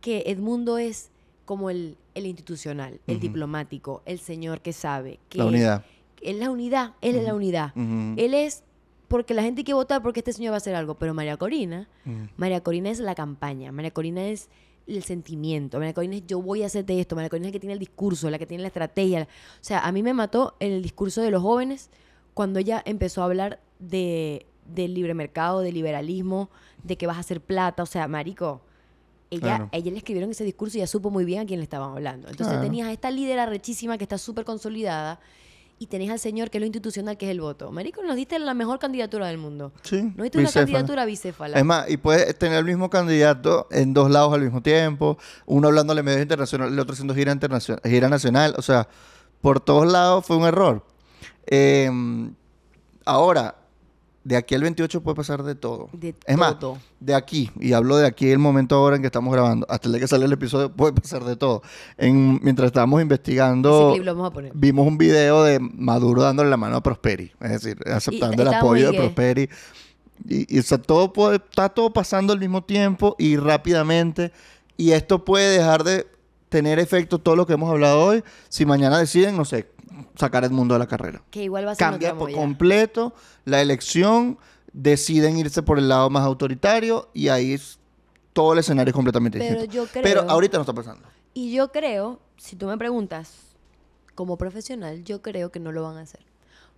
que Edmundo es como el el institucional, el diplomático, el señor que sabe. Que la unidad. Es la unidad, él es la unidad. Él es porque la gente que votar porque este señor va a hacer algo. Pero María Corina, María Corina es la campaña, María Corina es el sentimiento, María Corina es yo voy a hacerte esto, María Corina es la que tiene el discurso, la que tiene la estrategia. O sea, a mí me mató el discurso de los jóvenes cuando ella empezó a hablar de del libre mercado, del liberalismo, de que vas a hacer plata, o sea, marico, ella, le escribieron ese discurso y ya supo muy bien a quién le estaban hablando. Entonces tenías a esta líder rechísima que está súper consolidada y tenés al señor que es lo institucional que es el voto. Marico, nos diste la mejor candidatura del mundo. Sí. Nos diste una candidatura bicéfala. Es más, y puedes tener el mismo candidato en dos lados al mismo tiempo, uno hablando medio medios internacionales, el otro haciendo gira, internacional, gira nacional. O sea, por todos lados fue un error. Em, ahora, de aquí al 28 puede pasar de todo. es más, de aquí, y hablo de aquí el momento ahora en que estamos grabando, hasta el día que sale el episodio puede pasar de todo. En, mientras estábamos investigando, vimos un video de Maduro dándole la mano a Prosperi, es decir, aceptando el apoyo de Prosperi. Y, todo puede, está todo pasando al mismo tiempo y rápidamente. Y esto puede dejar de tener efecto todo lo que hemos hablado hoy si mañana deciden, no sé, sacar el mundo de la carrera. Que igual va a ser Cambia por completo la elección, deciden irse por el lado más autoritario y ahí todo el escenario es completamente Pero Pero ahorita no está pasando. Y yo creo, si tú me preguntas como profesional, yo creo que no lo van a hacer.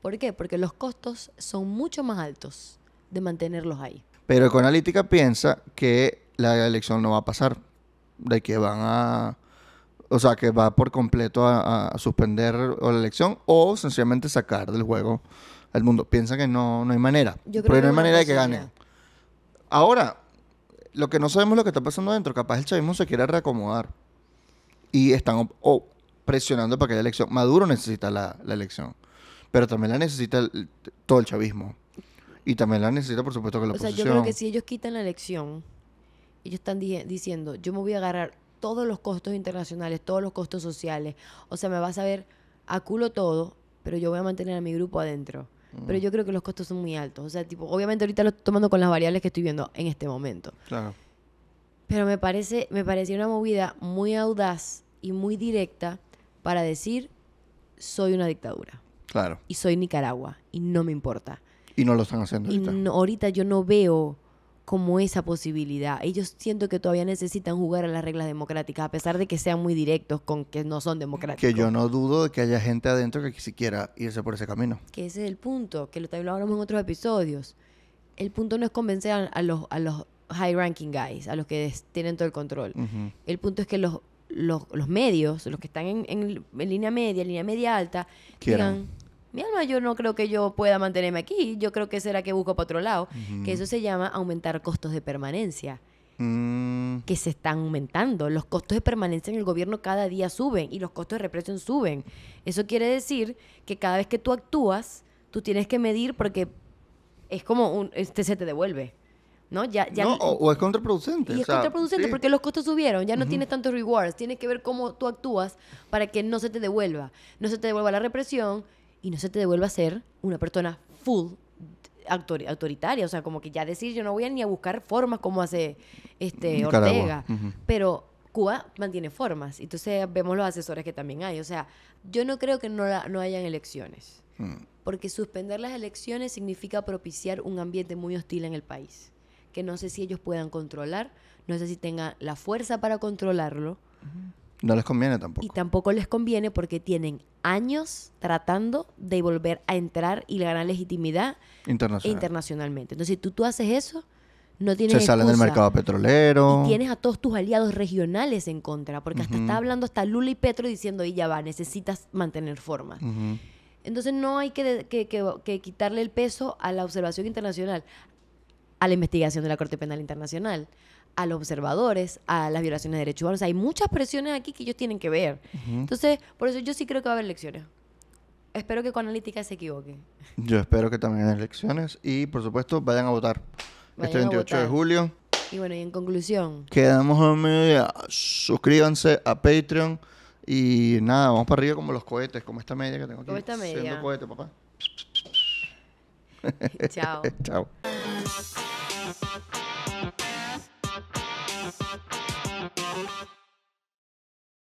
¿Por qué? Porque los costos son mucho más altos de mantenerlos ahí. Pero Econalítica piensa que la elección no va a pasar, de que van a o sea, que va por completo a, suspender la elección o sencillamente sacar del juego al mundo. Piensan que no, no hay manera. pero no hay manera de que gane. Ahora, lo que no sabemos es lo que está pasando adentro. Capaz el chavismo se quiere reacomodar. Y están presionando para que haya elección. Maduro necesita la, elección. Pero también la necesita todo el chavismo. Y también la necesita, por supuesto, que la oposición. O sea, yo creo que si ellos quitan la elección, ellos están diciendo, yo me voy a agarrar todos los costos internacionales, todos los costos sociales. O sea, me vas a ver a culo todo, pero yo voy a mantener a mi grupo adentro. Pero mm. yo creo que los costos son muy altos. O sea, tipo, obviamente ahorita lo estoy tomando con las variables que estoy viendo en este momento. Claro. Pero me parece, me parece una movida muy audaz y muy directa para decir soy una dictadura. Claro. Y soy Nicaragua y no me importa. Y no lo están haciendo ahorita yo no veo como esa posibilidad. Ellos siento que todavía necesitan jugar a las reglas democráticas, a pesar de que sean muy directos con que no son democráticos. Que yo no dudo de que haya gente adentro que quisiera irse por ese camino. Que ese es el punto, que lo hablamos en otros episodios. El punto no es convencer a, los, a los high ranking guys, a los que tienen todo el control. El punto es que los, los, medios, los que están en, en, línea media, línea media alta, digan mi alma, yo no creo que yo pueda mantenerme aquí, yo creo que será que busco para otro lado, que eso se llama aumentar costos de permanencia mm. que se están aumentando. Los costos de permanencia en el gobierno cada día suben y los costos de represión suben. Eso quiere decir que cada vez que tú actúas, tú tienes que medir porque es como un, este se te devuelve. ¿No? Ya, o, es contraproducente. Y es contraproducente porque los costos subieron, ya no tienes tantos rewards, tienes que ver cómo tú actúas para que no se te devuelva. No se te devuelva la represión, y no se te devuelva a ser una persona full autoritaria, o sea, como que ya decir yo no voy a ni a buscar formas como hace este Ortega, pero Cuba mantiene formas, entonces vemos los asesores que también hay, o sea, yo no creo que no, no hayan elecciones, hmm. porque suspender las elecciones significa propiciar un ambiente muy hostil en el país, que no sé si ellos puedan controlar, no sé si tengan la fuerza para controlarlo, no les conviene tampoco. Y tampoco les conviene porque tienen años tratando de volver a entrar y ganar legitimidad internacionalmente. Entonces, si tú, haces eso, no tienes. Se salen del mercado petrolero. Y tienes a todos tus aliados regionales en contra, porque hasta está hablando hasta Lula y Petro diciendo, y ya va, necesitas mantener forma. Entonces, no hay que quitarle el peso a la observación internacional, a la investigación de la Corte Penal Internacional, a los observadores, a las violaciones de derechos humanos. hay muchas presiones aquí que ellos tienen que ver. Entonces, por eso yo sí creo que va a haber elecciones. Espero que con analítica se equivoque. Yo espero que también haya elecciones y, por supuesto, vayan a votar. este 28 de julio. Y bueno, y en conclusión. Quedamos a media. Suscríbanse a Patreon. Y nada, vamos para arriba como los cohetes, como esta media que tengo aquí. Siendo cohete, papá. Chao. Chao.